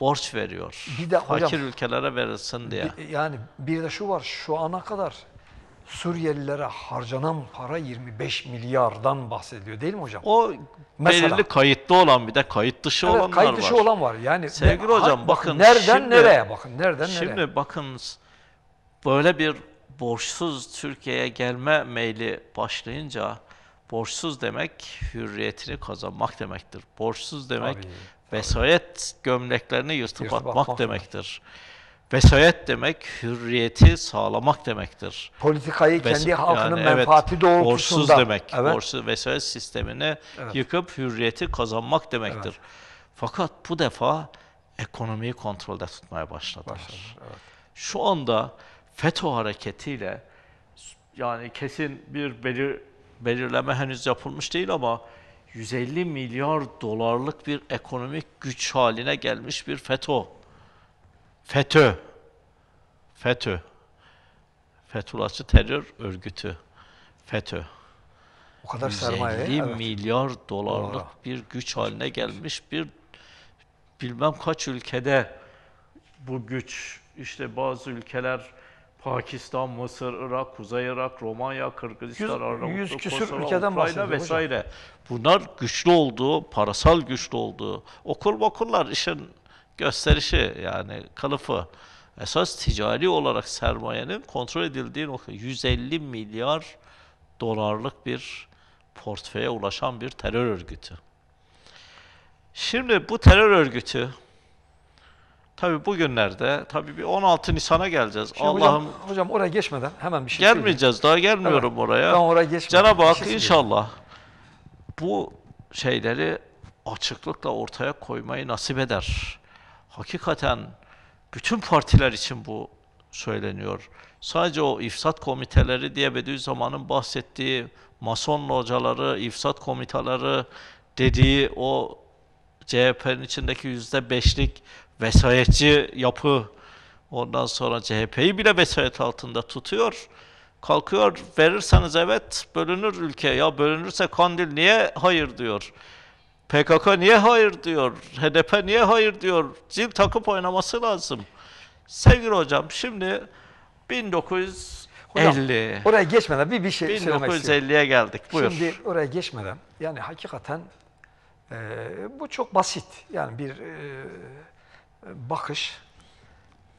borç veriyor. Bir de Fakir hocam, ülkelere verilsin diye. Bir, yani bir de şu var şu ana kadar Suriyelilere harcanan para 25 milyardan bahsediyor değil mi hocam? O Mesela, belirli kayıtlı olan bir de kayıt dışı evet, olanlar kayıt dışı var. olan var. Yani Sevgili ben, hocam bakın, bakın nereden şimdi, nereye bakın nereden nereye. Şimdi bakın böyle bir borçsuz Türkiye'ye gelme meyli başlayınca borçsuz demek hürriyetini kazanmak demektir. Borçsuz demek tabii, tabii. vesayet gömleklerini yırtıp, atmak, atmak demektir. Vesayet demek hürriyeti sağlamak demektir. Politikayı Ves kendi halkının yani, menfaati evet, doğrultusunda. Borçsuz demek. Evet. Borçsuz vesayet sistemini evet. yıkıp hürriyeti kazanmak demektir. Evet. Fakat bu defa ekonomiyi kontrolde tutmaya başladılar. Başladı, evet. Şu anda FETÖ hareketiyle yani kesin bir belir, belirleme henüz yapılmış değil ama 150 milyar dolarlık bir ekonomik güç haline gelmiş bir FETÖ. FETÖ. FETÖ. Fethullahçı terör örgütü. FETÖ. O kadar 150 sermaye, evet. milyar evet. dolarlık Doğru. bir güç haline gelmiş bir bilmem kaç ülkede bu güç işte bazı ülkeler Pakistan, Mısır, Irak, Kuzey Irak, Romanya, Kırgızistan, Arnavutluk, Kosova, ülkeden Ukrayna vesaire. Hocam. Bunlar güçlü olduğu, parasal güçlü olduğu. Okul okullar işin gösterişi yani kılıfı. Esas ticari olarak sermayenin kontrol edildiği nokta 150 milyar dolarlık bir portföye ulaşan bir terör örgütü. Şimdi bu terör örgütü Tabi bugünlerde tabi bir 16 Nisan'a geleceğiz. Allah'ım hocam, hocam oraya geçmeden hemen bir şey Gelmeyeceğiz. Söyleyeyim. Daha gelmiyorum evet, oraya. Ben oraya geçmeden. Cenab-ı şey Hak şey inşallah bu şeyleri açıklıkla ortaya koymayı nasip eder. Hakikaten bütün partiler için bu söyleniyor. Sadece o ifsat komiteleri diye Bediüzzaman'ın bahsettiği mason hocaları, ifsat komiteleri dediği o CHP'nin içindeki yüzde beşlik vesayetçi yapı ondan sonra CHP'yi bile vesayet altında tutuyor. Kalkıyor verirseniz evet bölünür ülke ya bölünürse Kandil niye hayır diyor. PKK niye hayır diyor. HDP niye hayır diyor. Zil takıp oynaması lazım. Sevgili hocam şimdi 1950 Hocam, oraya geçmeden bir bir şey 1950 söylemek istiyorum. 1950'ye geldik. Buyur. Şimdi oraya geçmeden yani hakikaten e, bu çok basit. Yani bir e, bakış,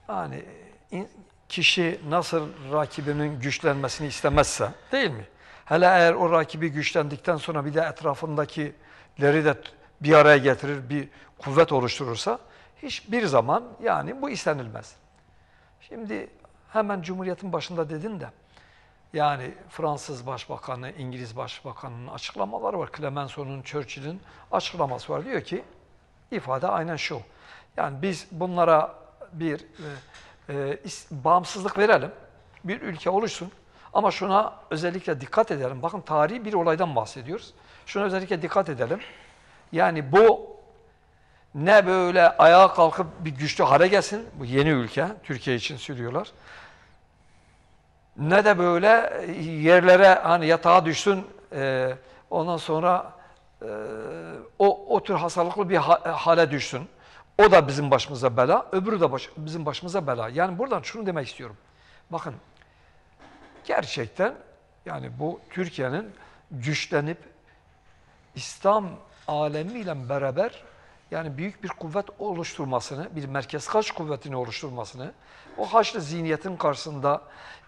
yani e, kişi nasıl rakibinin güçlenmesini istemezse değil mi? Hele eğer o rakibi güçlendikten sonra bir de etrafındakileri de bir araya getirir, bir kuvvet oluşturursa hiçbir zaman yani bu istenilmez. Şimdi hemen Cumhuriyet'in başında dedin de yani Fransız Başbakanı, İngiliz Başbakanı'nın açıklamaları var. Clemenceau'nun, Churchill'in açıklaması var. Diyor ki ifade aynen şu. Yani biz bunlara bir e, e, bağımsızlık verelim, bir ülke oluşsun ama şuna özellikle dikkat edelim. Bakın tarihi bir olaydan bahsediyoruz. Şuna özellikle dikkat edelim. Yani bu ne böyle ayağa kalkıp bir güçlü hale gelsin, bu yeni ülke, Türkiye için söylüyorlar. Ne de böyle yerlere hani yatağa düşsün, e, ondan sonra ee, o, o tür hastalıklı bir hale düşsün. O da bizim başımıza bela, öbürü de baş, bizim başımıza bela. Yani buradan şunu demek istiyorum. Bakın, gerçekten yani bu Türkiye'nin güçlenip İslam alemiyle beraber yani büyük bir kuvvet oluşturmasını, bir merkez haç kuvvetini oluşturmasını, o haçlı zihniyetin karşısında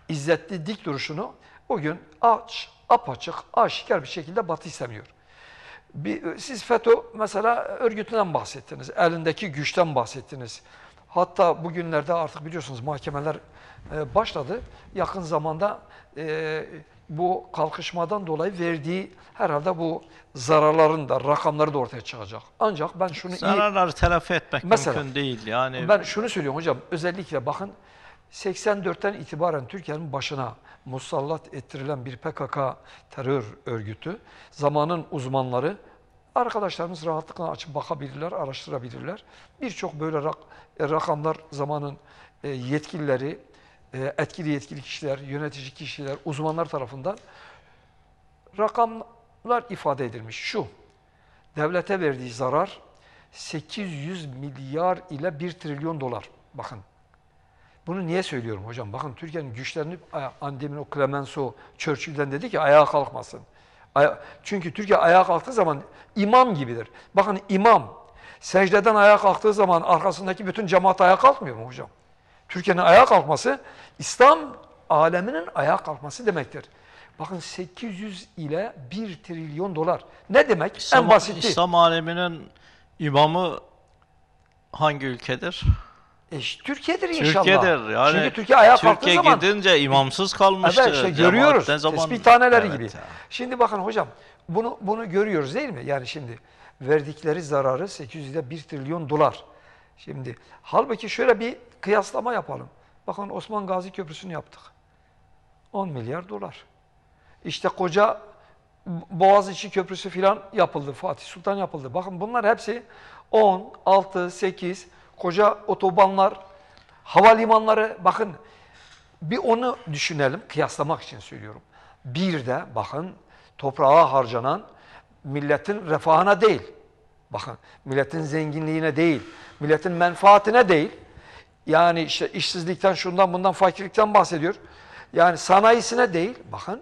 izzetli dik duruşunu bugün aç, apaçık, aşikar bir şekilde Batı istemiyor. Bir, siz FETÖ mesela örgütünden bahsettiniz, elindeki güçten bahsettiniz. Hatta bugünlerde artık biliyorsunuz mahkemeler e, başladı. Yakın zamanda e, bu kalkışmadan dolayı verdiği herhalde bu zararların da rakamları da ortaya çıkacak. Ancak ben şunu... Zararları iyi, telafi etmek mesela, mümkün değil yani. Ben şunu söylüyorum hocam özellikle bakın 84'ten itibaren Türkiye'nin başına musallat ettirilen bir PKK terör örgütü, zamanın uzmanları, arkadaşlarımız rahatlıkla açıp bakabilirler, araştırabilirler. Birçok böyle rak e, rakamlar zamanın e, yetkilileri, e, etkili yetkili kişiler, yönetici kişiler, uzmanlar tarafından rakamlar ifade edilmiş. Şu, devlete verdiği zarar 800 milyar ile 1 trilyon dolar. Bakın bunu niye söylüyorum hocam? Bakın Türkiye'nin güçlerini e, andemin o Clemenceau Churchill'den dedi ki ayağa kalkmasın. Aya Çünkü Türkiye ayağa kalktığı zaman imam gibidir. Bakın imam secdeden ayağa kalktığı zaman arkasındaki bütün cemaat ayağa kalkmıyor mu hocam? Türkiye'nin ayağa kalkması İslam aleminin ayağa kalkması demektir. Bakın 800 ile 1 trilyon dolar. Ne demek? İslam, en basiti. İslam aleminin imamı hangi ülkedir? E, Türkiye'dir inşallah. Türkiye'dir. Yani Çünkü Türkiye ayağa Türkiye kalktığı zaman. Türkiye gidince imamsız kalmıştı. Evet işte görüyoruz. Zaman, Tesbih taneleri evet gibi. Ya. Şimdi bakın hocam bunu, bunu görüyoruz değil mi? Yani şimdi verdikleri zararı 800'de 1 trilyon dolar. Şimdi halbuki şöyle bir kıyaslama yapalım. Bakın Osman Gazi Köprüsü'nü yaptık. 10 milyar dolar. İşte koca Boğaziçi Köprüsü filan yapıldı. Fatih Sultan yapıldı. Bakın bunlar hepsi 10, 6, 8, koca otobanlar, havalimanları bakın bir onu düşünelim kıyaslamak için söylüyorum. Bir de bakın toprağa harcanan milletin refahına değil. Bakın milletin zenginliğine değil, milletin menfaatine değil. Yani işte işsizlikten şundan bundan fakirlikten bahsediyor. Yani sanayisine değil bakın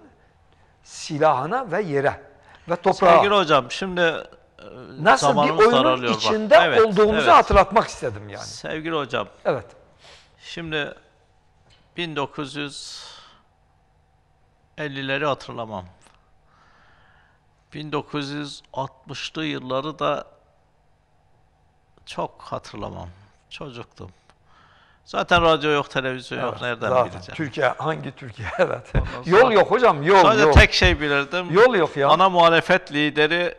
silahına ve yere ve toprağa. Sevgili hocam şimdi nasıl bir oyunun içinde evet, olduğumuzu evet. hatırlatmak istedim yani. Sevgili hocam. Evet. Şimdi 1950'leri hatırlamam. 1960'lı yılları da çok hatırlamam. Çocuktum. Zaten radyo yok, televizyon evet, yok. Nereden zaten. bileceğim? Türkiye hangi Türkiye? (laughs) evet. Ondan yol sonra, yok hocam, yol Sadece yok. tek şey bilirdim. Yol yok ya. Ana muhalefet lideri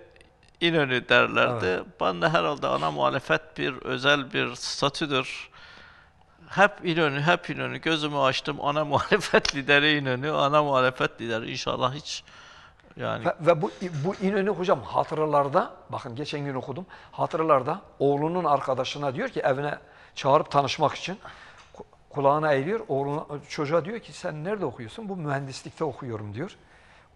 İnönü derlerdi. Evet. Bana herhalde ana muhalefet bir özel bir statüdür. Hep İnönü, hep İnönü. Gözümü açtım ana muhalefet (laughs) lideri İnönü, ana muhalefet lideri. İnşallah hiç yani. Ve, ve bu, bu İnönü hocam hatıralarda, bakın geçen gün okudum, hatıralarda oğlunun arkadaşına diyor ki evine çağırıp tanışmak için kulağına eğiliyor. Oğluna, çocuğa diyor ki sen nerede okuyorsun? Bu mühendislikte okuyorum diyor.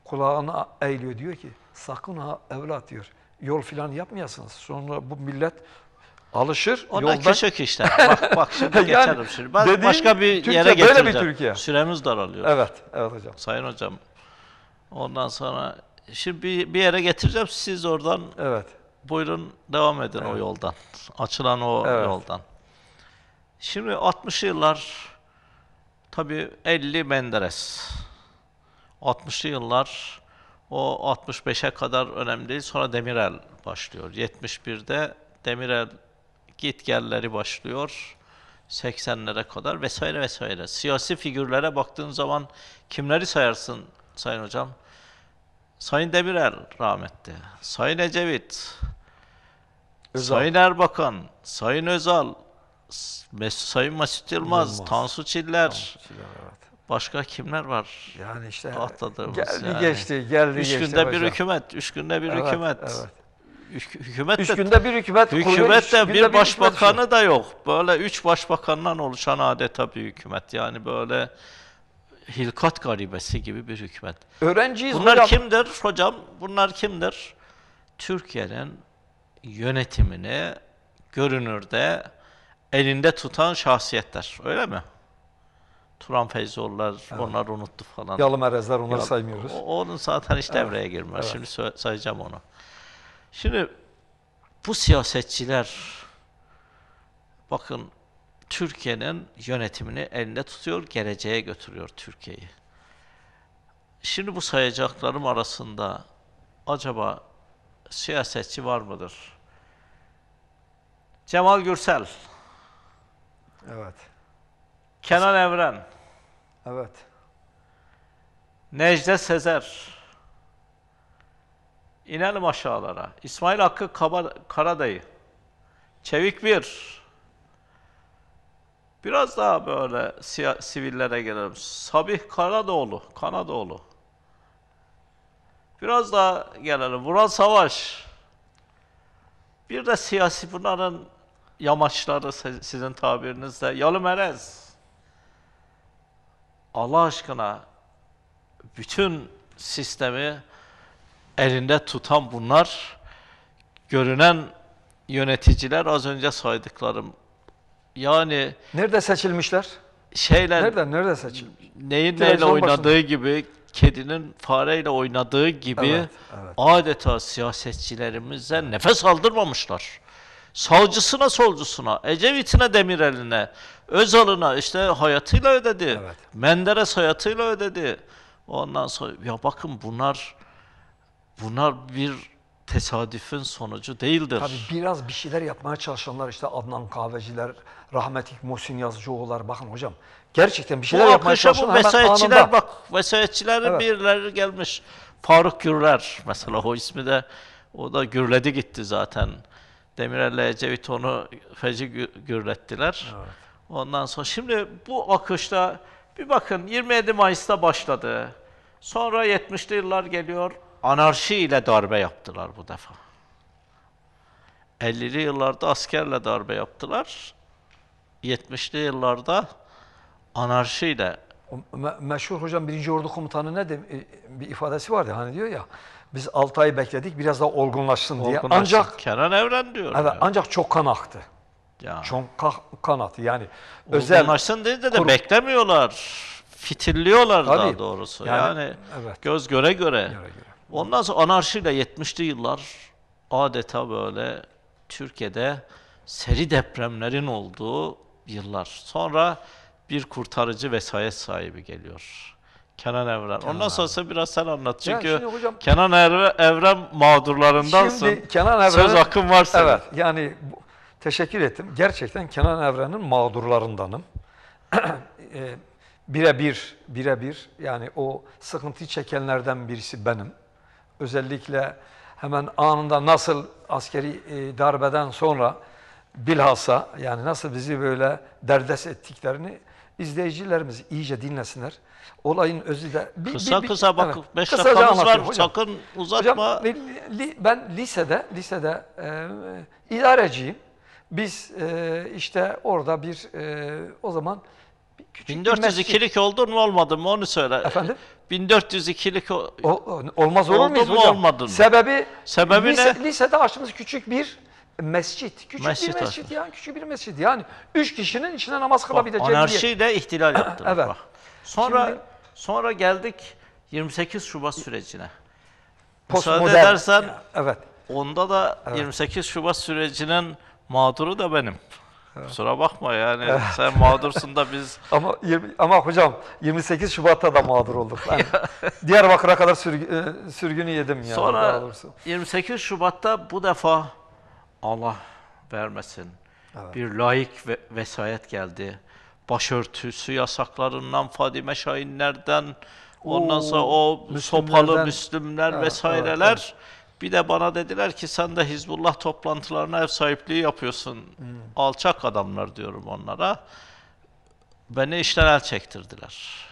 Kulağına eğiliyor diyor ki sakın ha evlat diyor yol filan yapmayasınız. Sonra bu millet alışır. Ona yoldan... köşek işte. (laughs) Bak, bak şimdi yani geçerim şimdi. Ben başka bir Türkiye, yere getireceğim. Böyle bir Türkiye. Süremiz daralıyor. Evet, evet hocam. Sayın hocam. Ondan sonra şimdi bir, bir yere getireceğim. Siz oradan evet. buyurun devam edin evet. o yoldan. Açılan o evet. yoldan. Şimdi 60'lı yıllar tabii 50 Menderes. 60'lı yıllar o 65'e kadar önemli değil. Sonra Demirel başlıyor. 71'de Demirel gitgelleri başlıyor. 80'lere kadar vesaire vesaire. Siyasi figürlere baktığın zaman kimleri sayarsın Sayın Hocam? Sayın Demirel rahmetli, Sayın Ecevit, Özal. Sayın Erbakan, Sayın Özal, Mes Sayın Mesut Yılmaz, Yılmaz. Tansu Çiller, Tansu Çiller evet. Başka kimler var? Yani işte atladığımız geldi yani. geçti, geldi üç geçti. Üç günde hocam. bir hükümet, üç günde bir evet, hükümet. Evet. Hükümet de, üç günde bir hükümet kuruyor, hükümet de bir başbakanı hükümet da yok. Böyle üç başbakandan oluşan adeta bir hükümet. Yani böyle hilkat garibesi gibi bir hükümet. Öğrenciyiz Bunlar hocam. kimdir hocam? Bunlar kimdir? Türkiye'nin yönetimini görünürde elinde tutan şahsiyetler. Öyle mi? Turan Feyzoğullar, evet. onlar unuttu falan. Yalı Merezler, onları Yal, saymıyoruz. Onun zaten hiç hani devreye evet. girmez. Evet. Şimdi sayacağım onu. Şimdi bu siyasetçiler bakın Türkiye'nin yönetimini elinde tutuyor, geleceğe götürüyor Türkiye'yi. Şimdi bu sayacaklarım arasında acaba siyasetçi var mıdır? Cemal Gürsel. Evet. Kenan Evren. Evet. Necde Sezer. İnelim aşağılara. İsmail Hakkı Kaba, Karadayı. Çevik bir. Biraz daha böyle sivillere gelelim. Sabih Karadoğlu, Kanadoğlu. Biraz daha gelelim. Vural Savaş. Bir de siyasi bunların yamaçları sizin tabirinizde. Yalı Merez. Allah aşkına bütün sistemi elinde tutan bunlar, görünen yöneticiler az önce saydıklarım. Yani nerede seçilmişler? Şeyler nerede nerede seçilmiş? Neyin neyle oynadığı gibi kedinin fareyle oynadığı gibi evet, evet. adeta siyasetçilerimize nefes aldırmamışlar. Savcısına solcusuna, Ecevit'ine Demirel'ine, Özal'ına işte hayatıyla ödedi. Evet. Menderes hayatıyla ödedi. Ondan sonra ya bakın bunlar bunlar bir tesadüfün sonucu değildir. Tabii biraz bir şeyler yapmaya çalışanlar işte Adnan Kahveciler, rahmetli Muhsin Yazıcıoğullar bakın hocam gerçekten bir şeyler bu yapmaya çalışanlar bu vesayetçiler anında... bak vesayetçilerin evet. birileri gelmiş Faruk Gürler mesela o ismi de o da gürledi gitti zaten. Demirel ile Ecevit onu feci gürlettiler. Evet. Ondan sonra şimdi bu akışta bir bakın 27 Mayıs'ta başladı. Sonra 70'li yıllar geliyor. Anarşi ile darbe yaptılar bu defa. 50'li yıllarda askerle darbe yaptılar. 70'li yıllarda anarşiyle Me meşhur hocam birinci ordu komutanı ne de e, bir ifadesi vardı hani diyor ya biz 6 ay bekledik biraz daha olgunlaşsın, olgunlaşsın. diye. Ancak Kenan Evren diyor. Evet, diyor. ancak çok kan aktı. Ya. Çonkah kanatı yani özel maçın dedi de, de beklemiyorlar. Fitilliyorlar Tabii. daha doğrusu. Yani, yani evet. göz göre göre. göre, göre. Ondan sonra anarşiyle 70'li yıllar adeta böyle Türkiye'de seri depremlerin olduğu yıllar. Sonra bir kurtarıcı vesayet sahibi geliyor. Kenan Evren. Kenan Ondan sonrası biraz sen anlat. Çünkü hocam, Kenan Evren mağdurlarındansın. Şimdi Kenan Evren, Söz hakkın var senin. Evet, yani bu, teşekkür ettim. Gerçekten Kenan Evren'in mağdurlarındanım. (clears throat) e, birebir, birebir yani o sıkıntı çekenlerden birisi benim. Özellikle hemen anında nasıl askeri e, darbeden sonra bilhassa yani nasıl bizi böyle derdest ettiklerini izleyicilerimiz iyice dinlesinler. Olayın özü de... Bir, kısa bir, kısa bak 5 evet, dakikamız var hocam. sakın uzatma. Hocam, ben lisede, lisede e, idareciyim. Biz e, işte orada bir e, o zaman küçük 1402'lik oldun mu olmadın mı onu söyle. Efendim? 1402'lik (laughs) o, olmaz olur oldu muyuz mu hocam? mı? Sebebi, Sebebi lise, ne? lisede açtığımız küçük bir mescit. Küçük Mescid bir mescit yani küçük bir mescit. Yani üç kişinin içine namaz kılabileceği de ihtilal (clears throat) yaptılar. evet. Sonra Şimdi, sonra geldik 28 Şubat sürecine. Postmodern. Müsaade edersen ya, evet. onda da evet. 28 Şubat sürecinin Mağduru da benim. Kusura bakma yani sen mağdursun da biz... (laughs) ama, 20, ama hocam 28 Şubat'ta da mağdur olduk. Yani (laughs) Diyarbakır'a kadar sürgü, e, sürgünü yedim yani. Sonra 28 Şubat'ta bu defa Allah vermesin evet. bir layık ve, vesayet geldi. Başörtüsü yasaklarından, Fadime Şahinler'den, Oo, ondan sonra o sopalı Müslümler evet, vesaireler... Evet, evet. Bir de bana dediler ki sen de Hizbullah toplantılarına ev sahipliği yapıyorsun. Hmm. Alçak adamlar diyorum onlara. Beni işten el çektirdiler.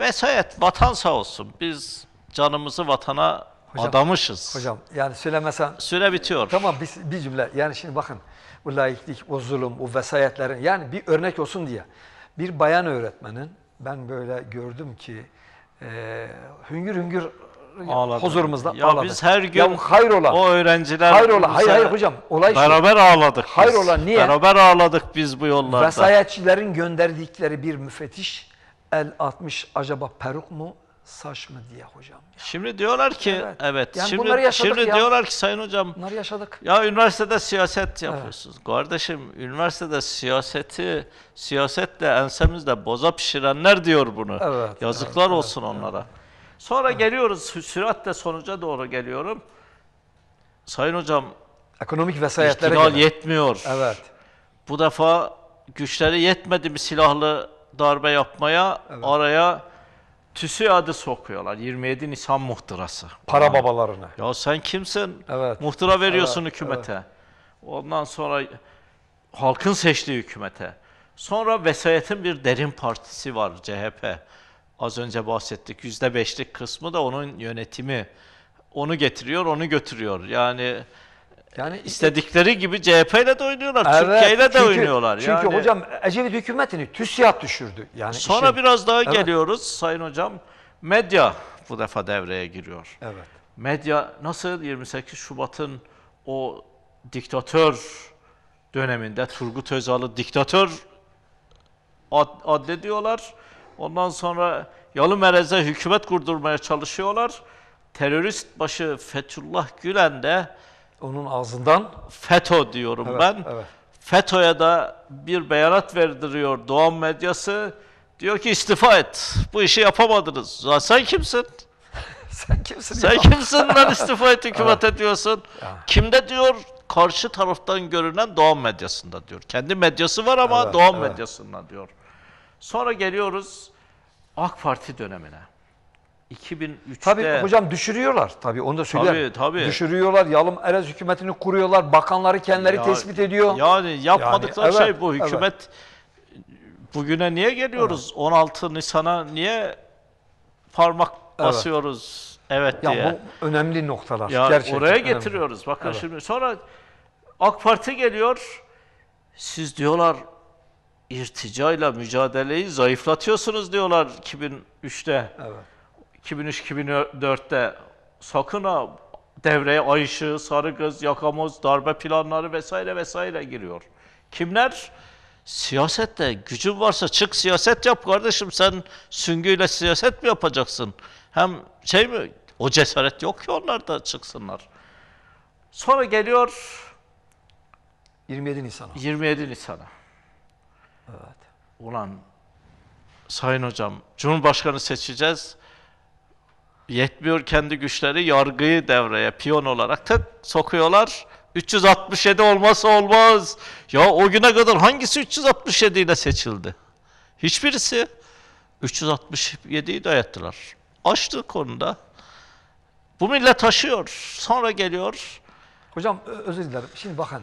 Vesayet, vatan sağ olsun. Biz canımızı vatana hocam, adamışız. Hocam yani söylemesen... Süre bitiyor. Tamam bir, bir cümle. Yani şimdi bakın o laiklik, o zulüm, o vesayetlerin yani bir örnek olsun diye. Bir bayan öğretmenin ben böyle gördüm ki e, hüngür hüngür ağladı. huzurumuzda ya ağladı. Biz her gün ya hayrola. o öğrenciler hayrola. Hayır hayır hocam. Olay beraber şu. ağladık. Hayrola niye? Beraber ağladık biz bu yollarda. Vesayetçilerin gönderdikleri bir müfettiş el atmış acaba peruk mu saç mı diye hocam. Ya. Şimdi diyorlar ki evet. evet yani şimdi şimdi ya. diyorlar ki sayın hocam. Bunları yaşadık. Ya üniversitede siyaset yapıyorsunuz. Evet. Kardeşim üniversitede siyaseti siyasetle ensemizle boza pişirenler diyor bunu. Evet, Yazıklar evet, olsun evet, onlara. Evet. Sonra evet. geliyoruz süratle sonuca doğru geliyorum. Sayın hocam ekonomik vesayetlere iktidar yetmiyor. Evet. Bu defa güçleri yetmedi mi silahlı darbe yapmaya evet. araya adı sokuyorlar. 27 Nisan muhtırası. Para babalarını. Ya sen kimsin? Evet. Muhtıra veriyorsun evet. hükümete. Evet. Ondan sonra halkın seçtiği hükümete. Sonra vesayetin bir derin partisi var CHP az önce bahsettik yüzde beşlik kısmı da onun yönetimi. Onu getiriyor, onu götürüyor. Yani yani istedikleri gibi CHP ile de oynuyorlar, evet, Türkiye ile de oynuyorlar. Çünkü yani, hocam Ecevit hükümetini TÜSİAD düşürdü. Yani sonra işin, biraz daha evet. geliyoruz sayın hocam. Medya bu defa devreye giriyor. Evet. Medya nasıl 28 Şubat'ın o diktatör döneminde Turgut Özal'ı diktatör ad, adlediyorlar. Ondan sonra Yalı Yalımerez'e hükümet kurdurmaya çalışıyorlar. Terörist başı Fethullah Gülen de onun ağzından FETÖ diyorum evet, ben. Evet. FETÖ'ye da bir beyanat verdiriyor Doğan medyası. Diyor ki istifa et. Bu işi yapamadınız. Ya sen kimsin? (laughs) sen kimsin? Sen ya? kimsin lan istifa et hükümet evet. ediyorsun? Ya. Kimde diyor? Karşı taraftan görünen Doğan medyasında diyor. Kendi medyası var ama evet, Doğan evet. medyasında diyor. Sonra geliyoruz AK Parti dönemine. 2003'te... Tabii hocam düşürüyorlar. Tabii onu da söylüyorum. Tabii tabii. Düşürüyorlar. Yalım Erez hükümetini kuruyorlar. Bakanları kendileri ya, tespit ediyor. Yani yapmadıkları yani, şey evet, şey bu. Hükümet evet. bugüne niye geliyoruz? Evet. 16 Nisan'a niye parmak basıyoruz? Evet ya diye. Bu önemli noktalar. Ya Gerçekten oraya getiriyoruz. Önemli. Bakın evet. şimdi sonra AK Parti geliyor. Siz diyorlar irticayla mücadeleyi zayıflatıyorsunuz diyorlar 2003'te. Evet. 2003-2004'te sakın ha devreye Ayşe, Sarıgöz, Yakamoz, darbe planları vesaire vesaire giriyor. Kimler? Siyasette gücün varsa çık siyaset yap kardeşim sen süngüyle siyaset mi yapacaksın? Hem şey mi o cesaret yok ki onlar da çıksınlar. Sonra geliyor 27 Nisan'a. 27 Nisan'a. Evet. Ulan Sayın Hocam, Cumhurbaşkanı seçeceğiz. Yetmiyor kendi güçleri, yargıyı devreye piyon olarak tık sokuyorlar. 367 olmazsa olmaz. Ya o güne kadar hangisi 367 ile seçildi? Hiçbirisi 367'yi dayattılar. Açtı konuda. Bu millet taşıyor. Sonra geliyor. Hocam özür dilerim. Şimdi bakın.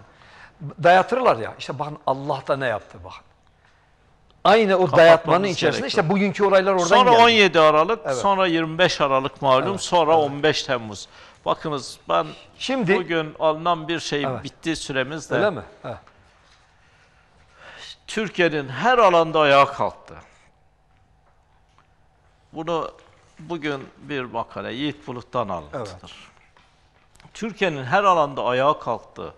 Dayatırlar ya. İşte bakın Allah da ne yaptı bakın. Aynı o dayatmanın içerisinde işte bugünkü olaylar oradan geliyor. Sonra 17 Aralık, evet. sonra 25 Aralık malum, evet. sonra evet. 15 Temmuz. Bakınız ben Şimdi, bugün alınan bir şey evet. bitti süremizde. Öyle mi? Türkiye'nin her alanda ayağa kalktı. Bunu bugün bir makale Yiğit Bulut'tan alıntıdır. Evet. Türkiye'nin her alanda ayağa kalktı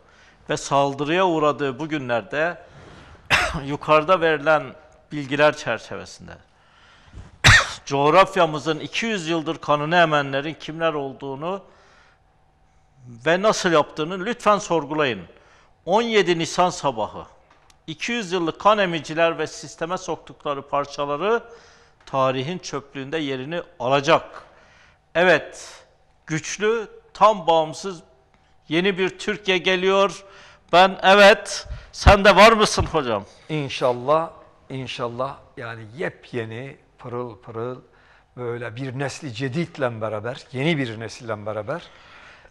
ve saldırıya uğradığı bugünlerde (coughs) yukarıda verilen bilgiler çerçevesinde (coughs) coğrafyamızın 200 yıldır kanunu emenlerin kimler olduğunu ve nasıl yaptığını lütfen sorgulayın. 17 Nisan sabahı 200 yıllık kan emiciler ve sisteme soktukları parçaları tarihin çöplüğünde yerini alacak. Evet, güçlü, tam bağımsız yeni bir Türkiye geliyor. Ben evet, sen de var mısın hocam? İnşallah inşallah yani yepyeni pırıl pırıl böyle bir nesli ceditle beraber, yeni bir nesille beraber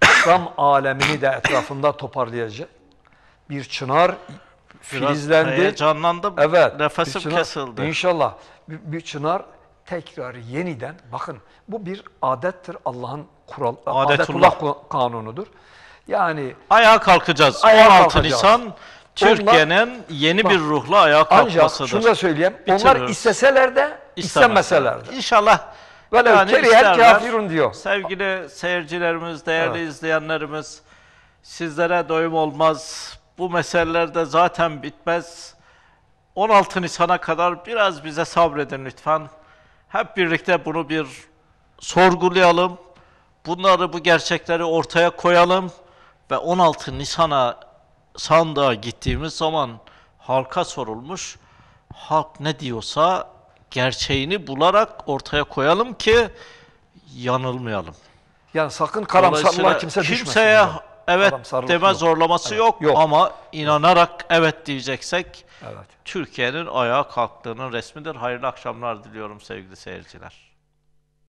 İslam alemini de etrafında toparlayacak bir çınar Biraz filizlendi. Heyecanlandım. Evet. Nefesim çınar, kesildi. İnşallah bir, bir çınar tekrar yeniden bakın bu bir adettir Allah'ın kural Adetullah. Adetullah kanunudur. Yani ayağa kalkacağız. Ayağa 16 kalkacağız. Nisan Türkiye'nin yeni bir ruhla ayağa kalkmasıdır. Ancak şunu da söyleyeyim. Bitiriyoruz. Onlar isteseler de istemeseler de. İnşallah Velev yani kerihel kafirun diyor. Sevgili seyircilerimiz, değerli evet. izleyenlerimiz, sizlere doyum olmaz. Bu meseleler de zaten bitmez. 16 Nisan'a kadar biraz bize sabredin lütfen. Hep birlikte bunu bir sorgulayalım. Bunları, bu gerçekleri ortaya koyalım ve 16 Nisan'a sandığa gittiğimiz zaman halka sorulmuş. Halk ne diyorsa gerçeğini bularak ortaya koyalım ki yanılmayalım. Yani sakın karamsarlığa kimse düşmesin. Kimseye evet deme yok. zorlaması evet, yok, yok ama inanarak evet diyeceksek evet. Türkiye'nin ayağa kalktığının resmidir. Hayırlı akşamlar diliyorum sevgili seyirciler.